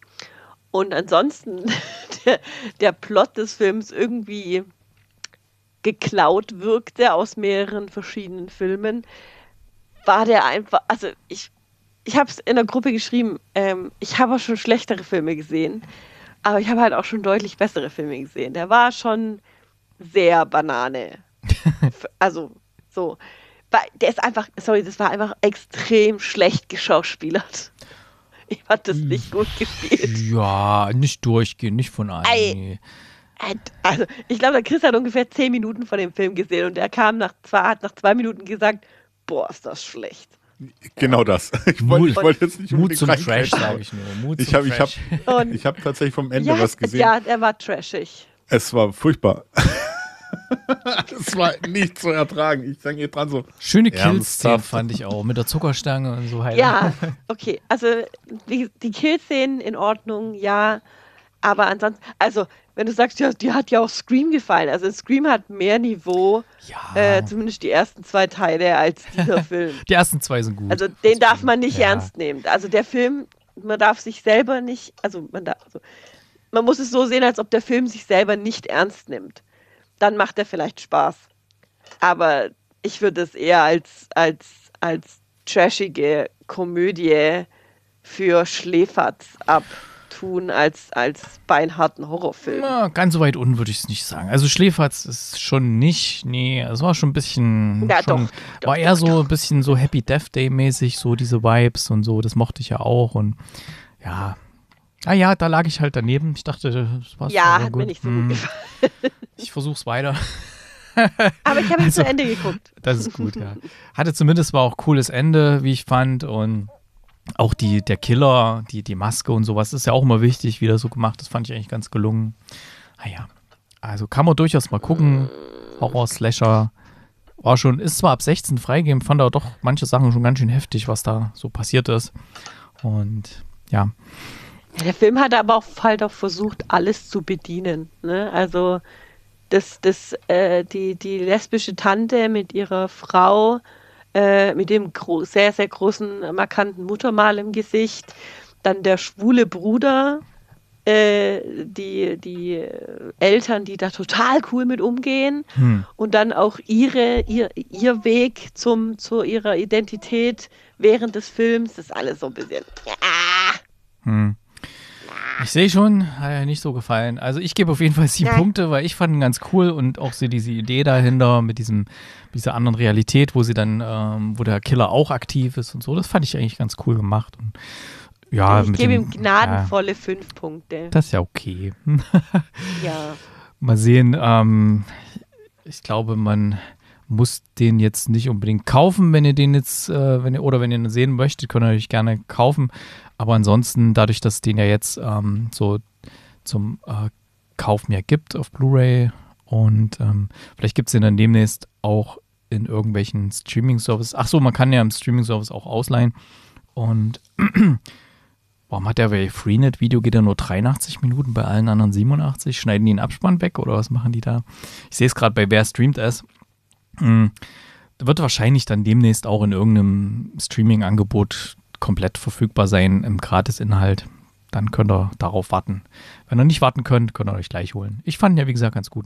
und ansonsten (laughs) der, der Plot des Films irgendwie geklaut wirkte aus mehreren verschiedenen Filmen, war der einfach, also ich, ich habe es in der Gruppe geschrieben, ähm, ich habe auch schon schlechtere Filme gesehen, aber ich habe halt auch schon deutlich bessere Filme gesehen. Der war schon sehr Banane. (laughs) also so. Der ist einfach, sorry, das war einfach extrem schlecht geschauspielert. (laughs) Ich fand das nicht gut gespielt. Ja, nicht durchgehen, nicht von allen. Also, ich glaube, der Chris hat ungefähr zehn Minuten von dem Film gesehen und er kam nach zwei, hat nach zwei Minuten gesagt, boah, ist das schlecht. Genau ja. das. (laughs) Ich wollte wollt jetzt nicht Mut zum Trash, sage ich nur. Mut ich habe hab, (laughs) ich hab tatsächlich vom Ende ja, was gesehen. Ja, er war trashig. Es war furchtbar. (laughs) das war nicht zu ertragen. Ich denke dran so. Schöne Killszenen fand ich auch mit der Zuckerstange und so weiter. Halt. Ja, okay. Also die, die Killszenen in Ordnung, ja. Aber ansonsten, also wenn du sagst, ja, die hat ja auch Scream gefallen. Also Scream hat mehr Niveau, ja. äh, zumindest die ersten zwei Teile, als dieser (laughs) Film. die ersten zwei sind gut. Also den darf man nicht ja. ernst nehmen. Also der Film, man darf sich selber nicht, also man darf, also, man muss es so sehen, als ob der Film sich selber nicht ernst nimmt dann macht er vielleicht Spaß. Aber ich würde es eher als, als, als trashige Komödie für Schläferz abtun als, als beinharten Horrorfilm. Na, ganz so weit unten würde ich es nicht sagen. Also Schläferz ist schon nicht, nee, es war schon ein bisschen, ja, schon, doch, war eher doch, so ein bisschen so Happy Death Day mäßig, so diese Vibes und so, das mochte ich ja auch und ja, Ah ja, da lag ich halt daneben. Ich dachte, das war's. Ja, hat gut. mir nicht so gut hm. gefallen. Ich versuch's weiter. (laughs) Aber ich habe also, zu Ende geguckt. Das ist gut, ja. Hatte zumindest war auch cooles Ende, wie ich fand. Und auch die, der Killer, die, die Maske und sowas ist ja auch immer wichtig, wie das so gemacht Das fand ich eigentlich ganz gelungen. Naja, ah also kann man durchaus mal gucken. Äh. Horror, Slasher. War schon, ist zwar ab 16 freigegeben, fand aber doch manche Sachen schon ganz schön heftig, was da so passiert ist. Und ja der Film hat aber auch halt auch versucht, alles zu bedienen. Ne? Also das, das, äh, die, die lesbische Tante mit ihrer Frau, äh, mit dem sehr, sehr großen, markanten Muttermal im Gesicht, dann der schwule Bruder, äh, die, die Eltern, die da total cool mit umgehen hm. und dann auch ihre, ihr, ihr Weg zum, zu ihrer Identität während des Films, das ist alles so ein bisschen. Ja. Hm. Ich sehe schon, hat ja nicht so gefallen. Also ich gebe auf jeden Fall sieben Nein. Punkte, weil ich fand ihn ganz cool und auch so diese Idee dahinter mit diesem, dieser anderen Realität, wo sie dann, ähm, wo der Killer auch aktiv ist und so, das fand ich eigentlich ganz cool gemacht. Und ja, also ich gebe ihm gnadenvolle ja, fünf Punkte. Das ist ja okay. ja. (laughs) Mal sehen, ähm, ich glaube, man muss den jetzt nicht unbedingt kaufen, wenn ihr den jetzt, äh, wenn ihr, oder wenn ihr ihn sehen möchtet, könnt ihr euch gerne kaufen. Aber ansonsten, dadurch, dass es den ja jetzt ähm, so zum äh, Kauf mehr gibt auf Blu-ray und ähm, vielleicht gibt es den dann demnächst auch in irgendwelchen Streaming-Services. Achso, man kann ja im Streaming-Service auch ausleihen. Und (clears throat) warum hat der bei Freenet-Video geht er nur 83 Minuten, bei allen anderen 87? Schneiden die einen Abspann weg oder was machen die da? Ich sehe es gerade bei Wer streamt es. Hm. Wird wahrscheinlich dann demnächst auch in irgendeinem Streaming-Angebot komplett verfügbar sein im Gratis-Inhalt. Dann könnt ihr darauf warten. Wenn ihr nicht warten könnt, könnt ihr euch gleich holen. Ich fand ihn ja, wie gesagt, ganz gut.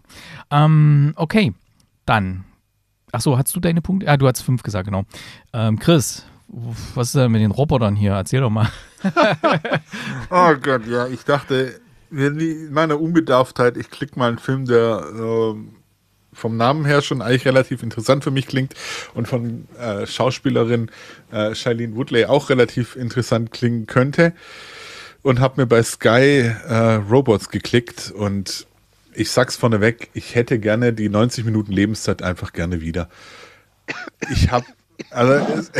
Ähm, okay, dann. Achso, hast du deine Punkte? Ah, du hast fünf gesagt, genau. Ähm, Chris, was ist denn mit den Robotern hier? Erzähl doch mal. (laughs) oh Gott, ja, ich dachte, in meiner Unbedarftheit, ich klicke mal einen Film, der. Ähm vom Namen her schon eigentlich relativ interessant für mich klingt und von äh, Schauspielerin äh, Shailene Woodley auch relativ interessant klingen könnte. Und habe mir bei Sky äh, Robots geklickt und ich sag's vorneweg, ich hätte gerne die 90 Minuten Lebenszeit einfach gerne wieder. Ich habe, also, es,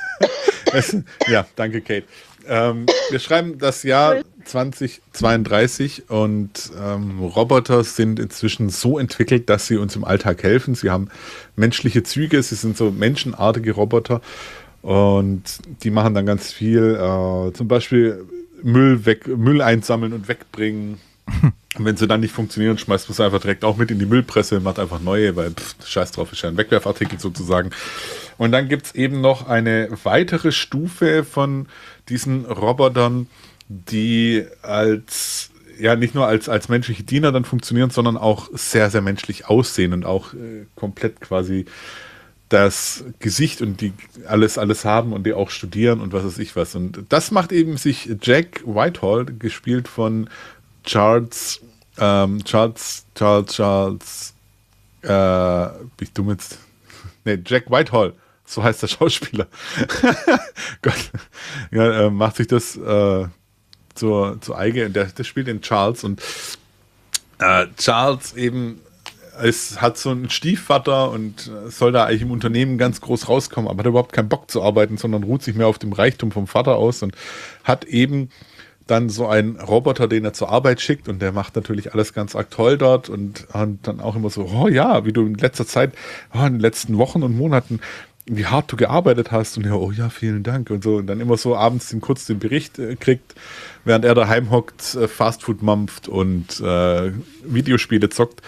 (laughs) es, ja, danke Kate. Ähm, wir schreiben das Jahr 2032 und ähm, Roboter sind inzwischen so entwickelt, dass sie uns im Alltag helfen. Sie haben menschliche Züge, sie sind so menschenartige Roboter und die machen dann ganz viel, äh, zum Beispiel Müll, weg, Müll einsammeln und wegbringen. Und (laughs) wenn sie dann nicht funktionieren, schmeißt man sie einfach direkt auch mit in die Müllpresse, macht einfach neue, weil pff, scheiß drauf, ist ja ein Wegwerfartikel sozusagen. Und dann gibt es eben noch eine weitere Stufe von diesen Robotern, die als ja nicht nur als, als menschliche Diener dann funktionieren, sondern auch sehr, sehr menschlich aussehen und auch äh, komplett quasi das Gesicht und die alles, alles haben und die auch studieren und was weiß ich was. Und das macht eben sich Jack Whitehall, gespielt von Charles, ähm, Charles, Charles, Charles, äh, bin ich dumm jetzt? (laughs) nee, Jack Whitehall. So heißt der Schauspieler. (laughs) Gott, ja, äh, macht sich das, äh, zur, zur Eige. Der, der spielt den Charles und äh, Charles eben es hat so einen Stiefvater und äh, soll da eigentlich im Unternehmen ganz groß rauskommen, aber hat überhaupt keinen Bock zu arbeiten, sondern ruht sich mehr auf dem Reichtum vom Vater aus und hat eben dann so einen Roboter, den er zur Arbeit schickt und der macht natürlich alles ganz aktuell dort und, und dann auch immer so, oh ja, wie du in letzter Zeit, oh, in den letzten Wochen und Monaten wie hart du gearbeitet hast und ja, oh ja, vielen Dank und so und dann immer so abends den, kurz den Bericht äh, kriegt, während er daheim hockt, äh, Fastfood mampft und äh, Videospiele zockt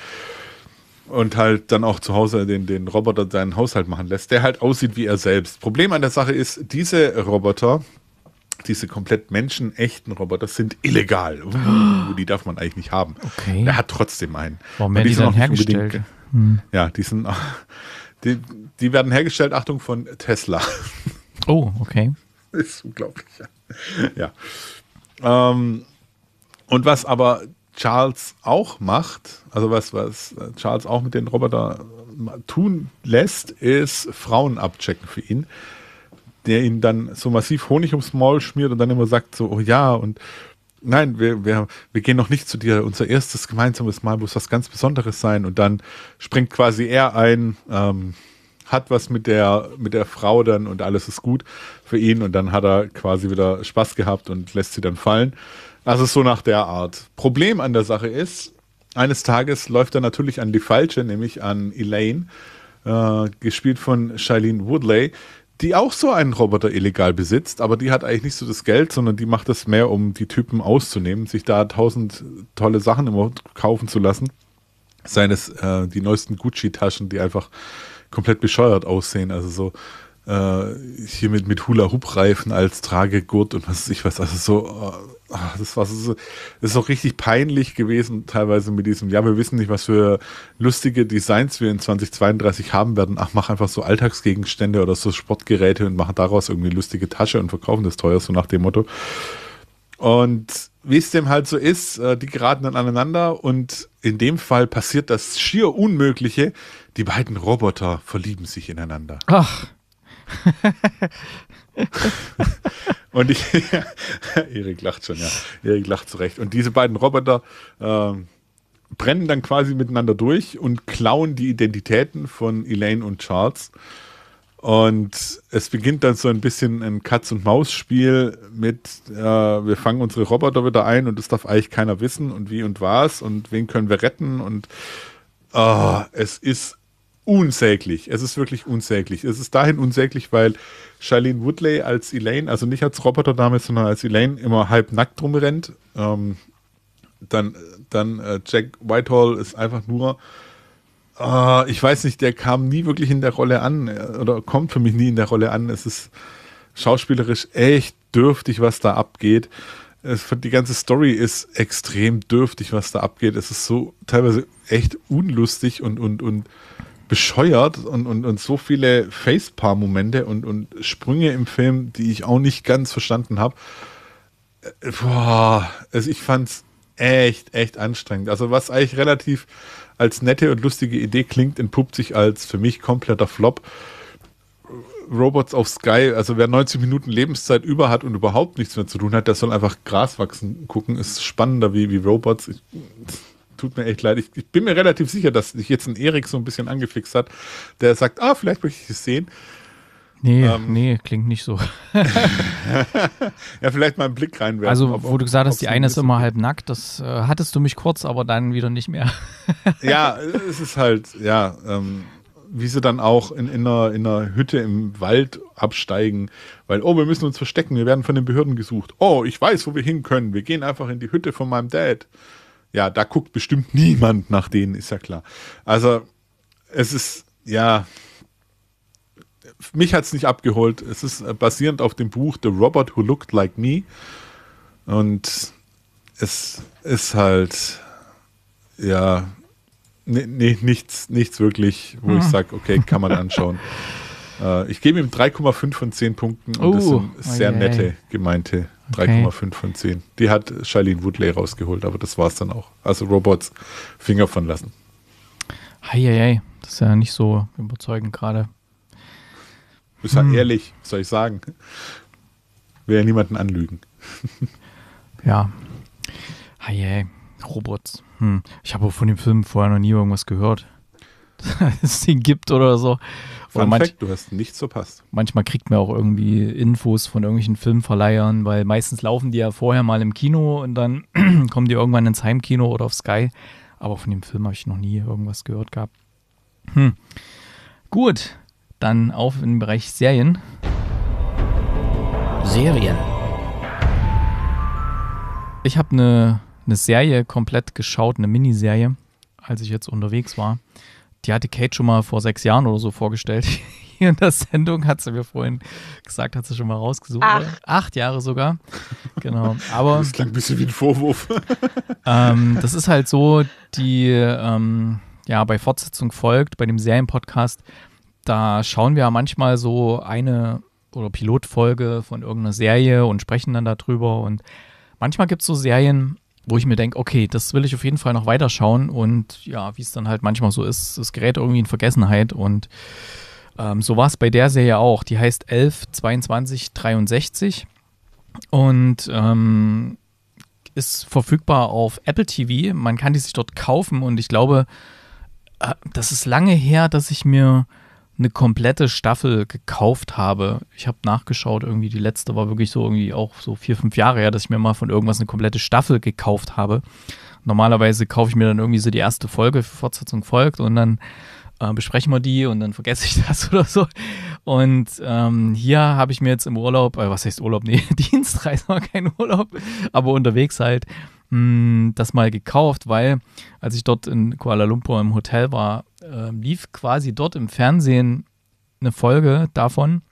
und halt dann auch zu Hause den, den Roboter seinen Haushalt machen lässt, der halt aussieht wie er selbst. Problem an der Sache ist, diese Roboter, diese komplett menschenechten Roboter sind illegal. Uh, die darf man eigentlich nicht haben. Okay. Er hat trotzdem einen. Warum werden die, die dann hergestellt? Hm. Ja, die sind die, die werden hergestellt, Achtung, von Tesla. Oh, okay. Ist unglaublich, ja. ja. Ähm, und was aber Charles auch macht, also was, was Charles auch mit den Roboter tun lässt, ist Frauen abchecken für ihn, der ihn dann so massiv Honig ums Maul schmiert und dann immer sagt so, oh ja, und Nein, wir, wir, wir gehen noch nicht zu dir. Unser erstes gemeinsames Mal muss was ganz Besonderes sein. Und dann springt quasi er ein, ähm, hat was mit der, mit der Frau dann und alles ist gut für ihn. Und dann hat er quasi wieder Spaß gehabt und lässt sie dann fallen. Also so nach der Art. Problem an der Sache ist, eines Tages läuft er natürlich an die falsche, nämlich an Elaine, äh, gespielt von Shailene Woodley, die auch so einen Roboter illegal besitzt, aber die hat eigentlich nicht so das Geld, sondern die macht das mehr, um die Typen auszunehmen, sich da tausend tolle Sachen immer kaufen zu lassen. Seines äh, die neuesten Gucci-Taschen, die einfach komplett bescheuert aussehen. Also so äh, hier mit, mit Hula-Hoop-Reifen als Tragegurt und was weiß ich was. Also so äh, ach, das war so, das ist auch richtig peinlich gewesen, teilweise mit diesem, ja, wir wissen nicht, was für lustige Designs wir in 2032 haben werden. Ach, mach einfach so Alltagsgegenstände oder so Sportgeräte und machen daraus irgendwie lustige Tasche und verkaufen das teuer, so nach dem Motto. Und wie es dem halt so ist, äh, die geraten dann aneinander und in dem Fall passiert das schier Unmögliche. Die beiden Roboter verlieben sich ineinander. Ach. (laughs) Und ich, (laughs) Erik lacht schon, ja. Erik lacht zurecht. Und diese beiden Roboter äh, brennen dann quasi miteinander durch und klauen die Identitäten von Elaine und Charles. Und es beginnt dann so ein bisschen ein Katz-und-Maus-Spiel mit, äh, wir fangen unsere Roboter wieder ein und das darf eigentlich keiner wissen und wie und was und wen können wir retten und oh, es ist unsäglich. Es ist wirklich unsäglich. Es ist dahin unsäglich, weil Charlene Woodley als Elaine, also nicht als Roboterdame, sondern als Elaine immer halb nackt rumrennt. Ähm, dann dann äh, Jack Whitehall ist einfach nur, äh, ich weiß nicht, der kam nie wirklich in der Rolle an äh, oder kommt für mich nie in der Rolle an. Es ist schauspielerisch echt dürftig, was da abgeht. Es, die ganze Story ist extrem dürftig, was da abgeht. Es ist so teilweise echt unlustig und, und, und bescheuert und, und, und so viele Facepalm-Momente und, und Sprünge im Film, die ich auch nicht ganz verstanden habe. Äh, boah, also ich fand's echt, echt anstrengend. Also was eigentlich relativ als nette und lustige Idee klingt, entpuppt sich als für mich kompletter Flop. Robots auf Sky, also wer 90 Minuten Lebenszeit über hat und überhaupt nichts mehr zu tun hat, der soll einfach Gras wachsen gucken. Ist spannender wie, wie Robots. Ich, tut mir echt leid. Ich, ich, bin mir relativ sicher, dass sich jetzt ein Erik so ein bisschen angefixt hat, der sagt, ah, vielleicht möchte ich es sehen. Nee, ähm, nee, klingt nicht so. (laughs) ja, vielleicht mal einen Blick reinwerfen. Also, ob, wo du gesagt hast, die eine ist immer halb nackt, das äh, hattest du mich kurz, aber dann wieder nicht mehr. (laughs) ja, es ist halt, ja, ähm, wie sie dann auch in, in, einer, in einer Hütte im Wald absteigen, weil, oh, wir müssen uns verstecken, wir werden von den Behörden gesucht. Oh, ich weiß, wo wir hin können, wir gehen einfach in die Hütte von meinem Dad ja, da guckt bestimmt niemand nach denen, ist ja klar. Also es ist, ja, mich hat es nicht abgeholt. Es ist äh, basierend auf dem Buch The Robot Who Looked Like Me. Und es ist halt, ja, nee, nee nichts, nichts wirklich, wo hm. ich mhm. sage, okay, kann man anschauen. (laughs) äh, ich gebe ihm 3,5 von 10 Punkten und uh, das oh, sind sehr okay. nette gemeinte 3,5 von 10. Die hat Charlene Woodley rausgeholt, aber das war es dann auch. Also Robots Finger von lassen. Heieiei, das ist ja nicht so überzeugend gerade. Ist ja hm. ehrlich, was soll ich sagen? Will ja niemanden anlügen. (laughs) ja. Heieiei, Robots. Hm. Ich habe von dem Film vorher noch nie irgendwas gehört, (laughs) dass es den gibt oder so. Fun manch, Fact, du hast nichts verpasst. Manchmal kriegt man auch irgendwie Infos von irgendwelchen Filmverleihern, weil meistens laufen die ja vorher mal im Kino und dann (clears throat) kommen die irgendwann ins Heimkino oder auf Sky. Aber von dem Film habe ich noch nie irgendwas gehört gehabt. Hm. Gut, dann auf in den Bereich Serien. Serien. Ich habe eine, eine Serie komplett geschaut, eine Miniserie, als ich jetzt unterwegs war die hatte Kate schon mal vor sechs Jahren oder so vorgestellt. (laughs) Hier in der Sendung hat sie mir vorhin gesagt, hat sie schon mal rausgesucht. Acht, Acht Jahre sogar. Genau. Aber, das klang ein bisschen wie ein Vorwurf. (laughs) ähm, das ist halt so, die ähm, ja bei Fortsetzung folgt, bei dem Serienpodcast, da schauen wir ja manchmal so eine oder Pilotfolge von irgendeiner Serie und sprechen dann darüber. Und manchmal gibt es so Serien, wo ich mir denke, okay, das will ich auf jeden Fall noch weiterschauen und ja, wie es dann halt manchmal so ist, das gerät irgendwie in Vergessenheit und ähm, so war es bei der Serie auch. Die heißt 11, 22, 63 und ähm, ist verfügbar auf Apple TV. Man kann die sich dort kaufen und ich glaube, äh, das ist lange her, dass ich mir eine komplette Staffel gekauft habe. Ich habe nachgeschaut, irgendwie die letzte war wirklich so irgendwie auch so vier, fünf Jahre her, dass ich mir mal von irgendwas eine komplette Staffel gekauft habe. Normalerweise kaufe ich mir dann irgendwie so die erste Folge, Fortsetzung folgt und dann äh, besprechen wir die und dann vergesse ich (laughs) das oder so. Und ähm, hier habe ich mir jetzt im Urlaub, äh, was heißt Urlaub? (laughs) Nee, Dienstreise war kein Urlaub, aber unterwegs halt mh, hm, das mal gekauft, weil als ich dort in Kuala Lumpur im Hotel war, äh, lief quasi dort im Fernsehen eine Folge davon.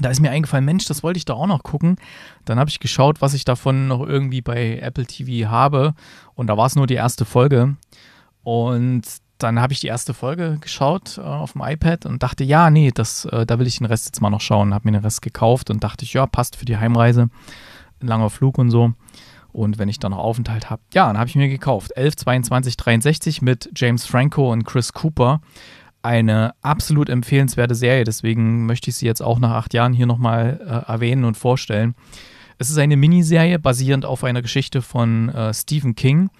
Da ist mir eingefallen, Mensch, das wollte ich da auch noch gucken. Dann habe ich geschaut, was ich davon noch irgendwie bei Apple TV habe. Und da war es nur die erste Folge. Und dann habe ich die erste Folge geschaut äh, auf dem iPad und dachte, ja, nee, das, äh, da will ich den Rest jetzt mal noch schauen. Habe mir den Rest gekauft und dachte ich, ja, passt für die Heimreise. Ein langer Flug und so. Und wenn ich dann noch Aufenthalt habe, ja, dann habe ich mir gekauft. 11, 22, 63 mit James Franco und Chris Cooper. Eine absolut empfehlenswerte Serie, deswegen möchte ich sie jetzt auch nach acht Jahren hier nochmal äh, erwähnen und vorstellen. Es ist eine Miniserie basierend auf einer Geschichte von äh, Stephen King.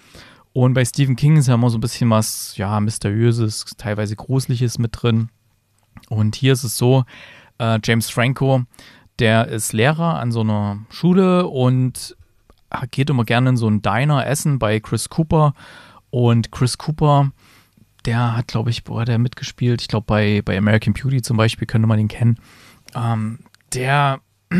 Und bei Stephen King ist ja immer so ein bisschen was, ja, mysteriöses, teilweise gruseliges mit drin. Und hier ist es so, äh, James Franco, der ist Lehrer an so einer Schule und Ah, geht immer gerne in so ein Diner essen bei Chris Cooper. Und Chris Cooper, der hat, glaube ich, boah, der mitgespielt. Ich glaube, bei, bei American Beauty zum Beispiel könnte man ihn kennen. Ähm, der (clears throat)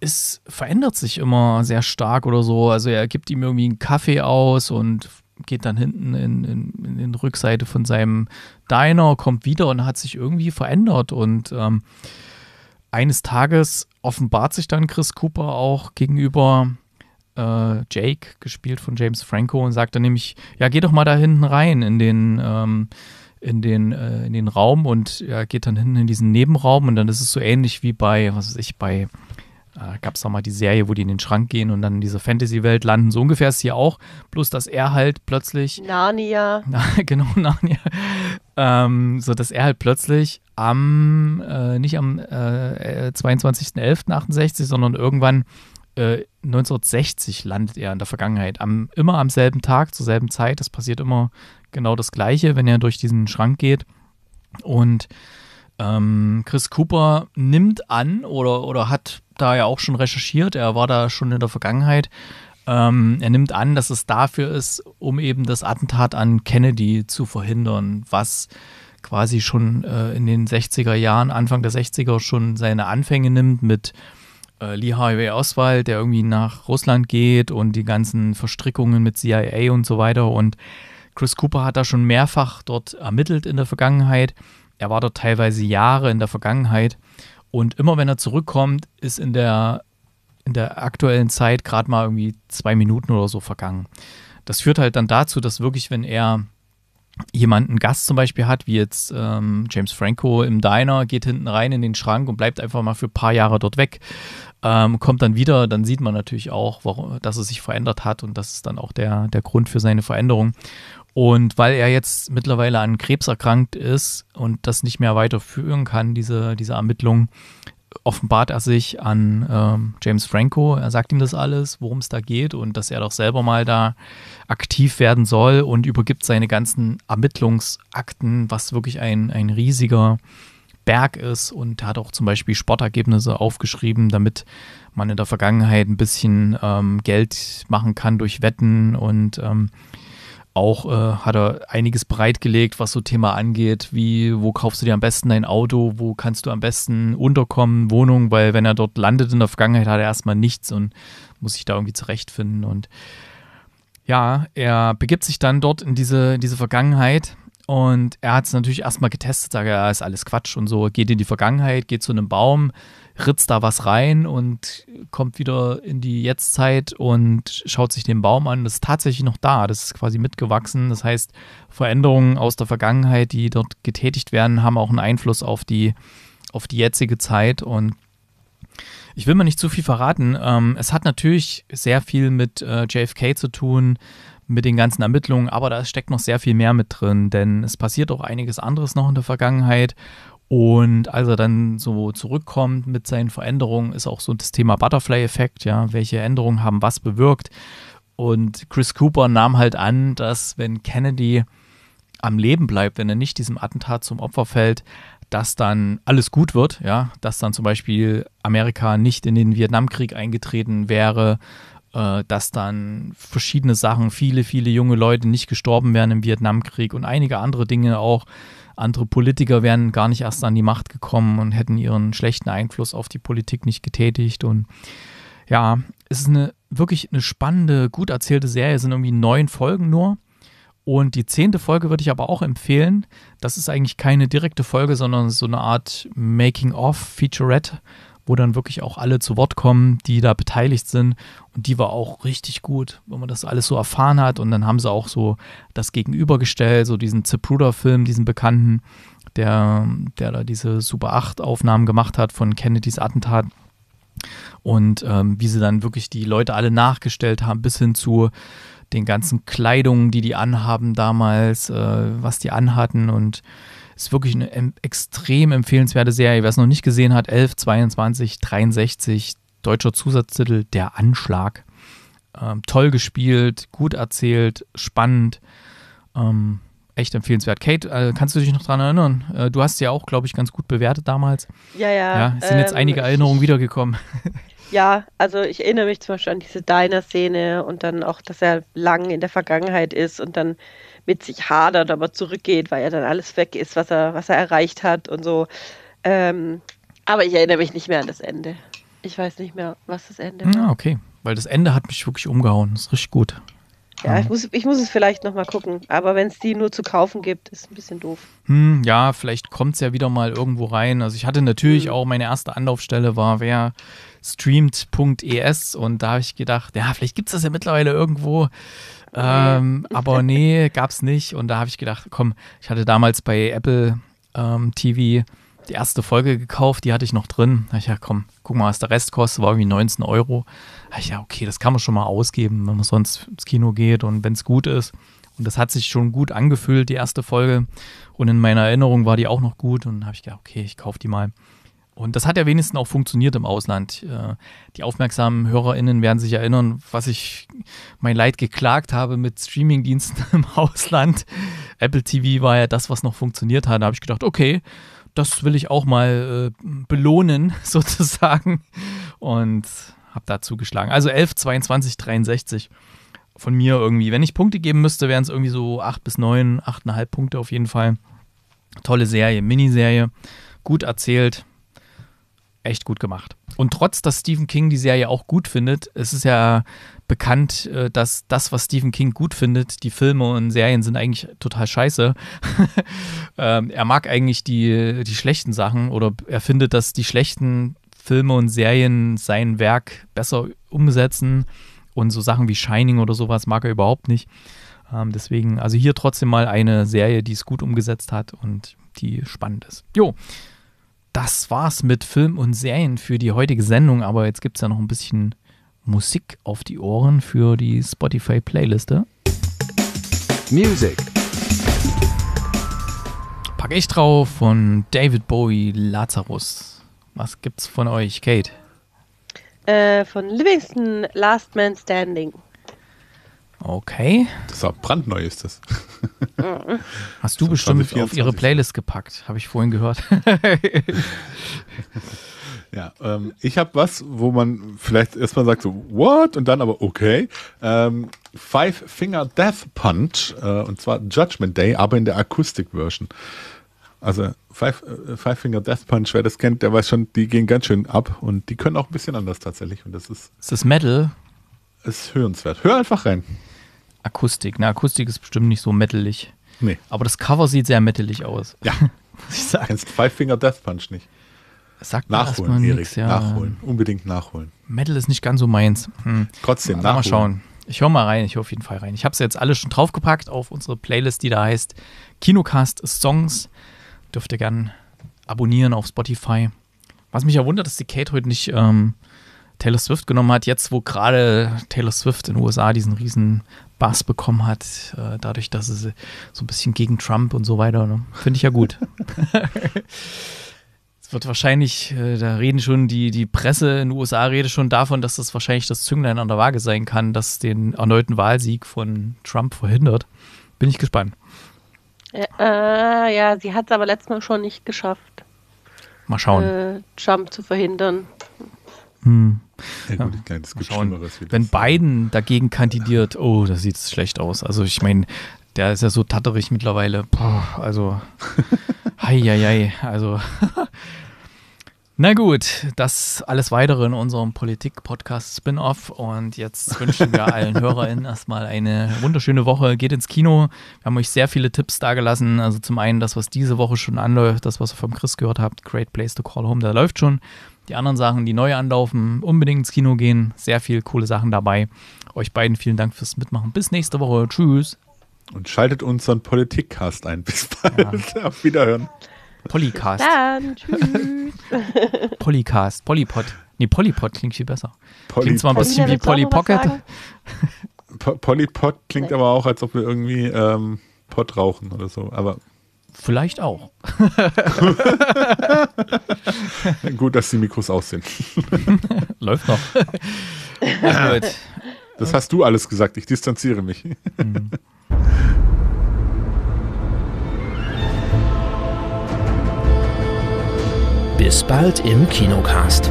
ist, verändert sich immer sehr stark oder so. Also er gibt ihm irgendwie einen Kaffee aus und geht dann hinten in, in, in den Rückseite von seinem Diner, kommt wieder und hat sich irgendwie verändert. Und ähm, eines Tages offenbart sich dann Chris Cooper auch gegenüber äh, Jake, gespielt von James Franco, und sagt dann nämlich, ja, geh doch mal da hinten rein in den, ähm, in den, äh, in den Raum und ja, geht dann hinten in diesen Nebenraum und dann ist es so ähnlich wie bei, was weiß ich, bei äh, gab es mal die Serie, wo die in den Schrank gehen und dann in diese Fantasy-Welt landen. So ungefähr ist hier auch. Bloß, dass er halt plötzlich. Narnia. (laughs) Na, genau, Narnia. Ähm, so, dass er halt plötzlich am, äh, nicht am äh, 22.11.68, äh, sondern irgendwann 1960 äh, landet er in der Vergangenheit. Am, immer am selben Tag, zur selben Zeit. Das passiert immer genau das Gleiche, wenn er durch diesen Schrank geht. Und ähm, Chris Cooper nimmt an oder, oder hat da ja auch schon recherchiert. Er war da schon in der Vergangenheit. Ähm, er nimmt an, dass es dafür ist, um eben das Attentat an Kennedy zu verhindern, was quasi schon äh, in den 60er Jahren, Anfang der 60er schon seine Anfänge nimmt mit äh, Lee Harvey Oswald, der irgendwie nach Russland geht und die ganzen Verstrickungen mit CIA und so weiter. Und Chris Cooper hat da schon mehrfach dort ermittelt in der Vergangenheit. Er war dort teilweise Jahre in der Vergangenheit. Und immer wenn er zurückkommt, ist in der, in der aktuellen Zeit gerade mal irgendwie zwei Minuten oder so vergangen. Das führt halt dann dazu, dass wirklich, wenn er jemanden Gast zum Beispiel hat, wie jetzt ähm, James Franco im Diner, geht hinten rein in den Schrank und bleibt einfach mal für ein paar Jahre dort weg ähm, kommt dann wieder, dann sieht man natürlich auch, warum, dass es sich verändert hat und das ist dann auch der, der Grund für seine Veränderung. Und weil er jetzt mittlerweile an Krebs erkrankt ist und das nicht mehr weiterführen kann, diese, diese Ermittlungen, offenbart er sich an ähm, James Franco. Er sagt ihm das alles, worum es da geht und dass er doch selber mal da aktiv werden soll und übergibt seine ganzen Ermittlungsakten, was wirklich ein, ein riesiger Berg ist und hat auch zum Beispiel Sportergebnisse aufgeschrieben, damit man in der Vergangenheit ein bisschen ähm, Geld machen kann durch Wetten und ähm, auch äh, hat er einiges bereitgelegt, was so Thema angeht, wie wo kaufst du dir am besten dein Auto, wo kannst du am besten unterkommen, Wohnung, weil wenn er dort landet in der Vergangenheit, hat er erstmal nichts und muss sich da irgendwie zurechtfinden und ja, er begibt sich dann dort in diese, in diese Vergangenheit und er hat es natürlich erstmal getestet, sagt er, ja, ist alles Quatsch und so, geht in die Vergangenheit, geht zu einem Baum, ritzt da was rein und kommt wieder in die Jetztzeit und schaut sich den Baum an. Das ist tatsächlich noch da, das ist quasi mitgewachsen. Das heißt, Veränderungen aus der Vergangenheit, die dort getätigt werden, haben auch einen Einfluss auf die, auf die jetzige Zeit und ich will mir nicht zu viel verraten. Ähm, es hat natürlich sehr viel mit äh, JFK zu tun, mit den ganzen Ermittlungen, aber da steckt noch sehr viel mehr mit drin, denn es passiert auch einiges anderes noch in der Vergangenheit. Und als er dann so zurückkommt mit seinen Veränderungen, ist auch so das Thema Butterfly-Effekt, ja, welche Änderungen haben was bewirkt. Und Chris Cooper nahm halt an, dass wenn Kennedy am Leben bleibt, wenn er nicht diesem Attentat zum Opfer fällt, dass dann alles gut wird, ja, dass dann zum Beispiel Amerika nicht in den Vietnamkrieg eingetreten wäre äh, dass dann verschiedene Sachen, viele, viele junge Leute nicht gestorben wären im Vietnamkrieg und einige andere Dinge auch. Andere Politiker wären gar nicht erst an die Macht gekommen und hätten ihren schlechten Einfluss auf die Politik nicht getätigt. Und ja, es ist eine wirklich eine spannende, gut erzählte Serie. Es sind irgendwie neun Folgen nur. Und die zehnte Folge würde ich aber auch empfehlen. Das ist eigentlich keine direkte Folge, sondern so eine Art Making-of-Featurette, wo dann wirklich auch alle zu Wort kommen, die da beteiligt sind. Und die war auch richtig gut, wenn man das alles so erfahren hat. Und dann haben sie auch so das gegenübergestellt, so diesen Zapruder-Film, diesen bekannten, der, der da diese Super 8-Aufnahmen gemacht hat von Kennedys Attentat. Und ähm, wie sie dann wirklich die Leute alle nachgestellt haben, bis hin zu den ganzen Kleidungen, die die anhaben damals, äh, was die anhatten und ist wirklich eine em extrem empfehlenswerte Serie. Wer es noch nicht gesehen hat, 11, 22, 63, deutscher Zusatztitel, Der Anschlag. Ähm, toll gespielt, gut erzählt, spannend. Ähm, echt empfehlenswert. Kate, äh, kannst du dich noch daran erinnern? Äh, du hast ja auch, glaube ich, ganz gut bewertet damals. Ja, ja. ja es sind ähm, jetzt einige Erinnerungen wiedergekommen. (laughs) Ja, also ich erinnere mich zum Beispiel an diese Diner-Szene und dann auch, dass er lang in der Vergangenheit ist und dann mit sich hadert, aber zurückgeht, weil er dann alles weg ist, was er, was er erreicht hat und so. Ähm, aber ich erinnere mich nicht mehr an das Ende. Ich weiß nicht mehr, was das Ende war. Ah, okay. Weil das Ende hat mich wirklich umgehauen. Das ist richtig gut. Ja, ja. ich muss, ich muss es vielleicht nochmal gucken. Aber wenn es die nur zu kaufen gibt, ist ein bisschen doof. Hm, ja, vielleicht kommt es ja wieder mal irgendwo rein. Also ich hatte natürlich hm. auch, meine erste Anlaufstelle war, wer streamt.es und da habe ich gedacht, ja, vielleicht gibt es das ja mittlerweile irgendwo. Ähm, (laughs) aber nee, gab es nicht. Und da habe ich gedacht, komm, ich hatte damals bei Apple ähm, TV die erste Folge gekauft, die hatte ich noch drin. Da ich ja, komm, guck mal, was der Rest kostet, war irgendwie 19 Euro. Da ich ja, okay, das kann man schon mal ausgeben, wenn man sonst ins Kino geht und wenn es gut ist. Und das hat sich schon gut angefühlt, die erste Folge. Und in meiner Erinnerung war die auch noch gut. Und habe ich gedacht, okay, ich kaufe die mal. Und das hat ja wenigstens auch funktioniert im Ausland. Äh, die aufmerksamen HörerInnen werden sich erinnern, was ich mein Leid geklagt habe mit Streamingdiensten (laughs) im Ausland. Apple TV war ja das, was noch funktioniert hat. Da habe ich gedacht, okay, das will ich auch mal äh, belohnen, (laughs) sozusagen. Und habe da zugeschlagen. Also 11, 22, 63 von mir irgendwie. Wenn ich Punkte geben müsste, wären es irgendwie so 8 bis 9, 8,5 Punkte auf jeden Fall. Tolle Serie, Miniserie, gut erzählt echt gut gemacht. Und trotz, dass Stephen King die Serie auch gut findet, es ist ja bekannt, äh, dass das, was Stephen King gut findet, die Filme und Serien sind eigentlich total scheiße. (laughs) Ähm, er mag eigentlich die, die schlechten Sachen oder er findet, dass die schlechten Filme und Serien sein Werk besser umsetzen und so Sachen wie Shining oder sowas mag er überhaupt nicht. Ähm, deswegen, also hier trotzdem mal eine Serie, die es gut umgesetzt hat und die spannend ist. Jo, das war's mit Film und Serien für die heutige Sendung. Aber jetzt gibt's ja noch ein bisschen Musik auf die Ohren für die Spotify-Playliste. Music. Packe ich drauf von David Bowie Lazarus. Was gibt's von euch, Kate? Äh, von Livingston Last Man Standing. Okay. Das war brandneu ist das. (laughs) Hast du das bestimmt 24. auf ihre Playlist gepackt, habe ich vorhin gehört. (laughs) ja, ähm, ich habe was, wo man vielleicht erstmal sagt so, what? Und dann aber okay. Ähm, Five Finger Death Punch, äh, und zwar Judgment Day, aber in der Akustik-Version. Also Five, äh, Five Finger Death Punch, wer das kennt, der weiß schon, die gehen ganz schön ab und die können auch ein bisschen anders tatsächlich. Und das ist. Ist das Metal? Ist hörenswert. Hör einfach rein. Akustik. Na, Akustik ist bestimmt nicht so metalig. Nee. Aber das Cover sieht sehr metalig aus. Ja. (laughs) Muss ich sagen. Kennst Five Finger Death Punch nicht. Sagt nachholen, Erik. Nix, ja. Nachholen. Unbedingt nachholen. Metal ist nicht ganz so meins. Hm. Trotzdem, Na, nachholen. Mal schauen. Ich höre mal rein, ich höre auf jeden Fall rein. Ich habe es jetzt alles schon draufgepackt auf unsere Playlist, die da heißt Kinocast Songs. Dürft ihr gern abonnieren auf Spotify. Was mich ja wundert, dass die Kate heute nicht ähm, Taylor Swift genommen hat, jetzt wo gerade Taylor Swift in den USA diesen riesen Bass bekommen hat, äh, dadurch, dass sie so ein bisschen gegen Trump und so weiter, ne? finde ich ja gut. (laughs) es wird wahrscheinlich, äh, da reden schon die, die Presse in den USA redet schon davon, dass das wahrscheinlich das Zünglein an der Waage sein kann, das den erneuten Wahlsieg von Trump verhindert. Bin ich gespannt. Äh, äh ja, sie hat es aber letztes Mal schon nicht geschafft. Mal schauen. Äh, Trump zu verhindern. Hm. Ja, gut, ja, das schauen. Wenn äh, Biden dagegen kandidiert, oh, da sieht es schlecht aus. Also ich meine, der ist ja so tatterig mittlerweile. Boah, also, (laughs) hei, hei, hei, also. (laughs) Na gut, das alles weitere in unserem Politik-Podcast Spin-off. Und jetzt wünschen wir allen (laughs) HörerInnen erstmal eine wunderschöne Woche. Geht ins Kino. Wir haben euch sehr viele Tipps dagelassen. Also zum einen das, was diese Woche schon anläuft, das, was ihr vom Chris gehört habt, Great Place to Call Home, der läuft schon die anderen Sachen, die neu anlaufen, unbedingt ins Kino gehen. Sehr viel coole Sachen dabei. Euch beiden vielen Dank fürs Mitmachen. Bis nächste Woche. Tschüss. Und schaltet unseren Politikcast ein. (laughs) Bis bald. Ja. Auf Wiederhören. Polycast. Dann, tschüss. (laughs) Polycast, Polypod. Nee, Polypod klingt viel besser. Poly klingt zwar ein bisschen wie Polypocket. Polypod klingt aber auch, als ob wir irgendwie ähm, Pott rauchen oder so. Aber Vielleicht auch. (laughs) Gut, dass die Mikros aus sind. (laughs) Läuft noch. Ach, (laughs) das hast du alles gesagt. Ich distanziere mich. Bis bald im Kinocast.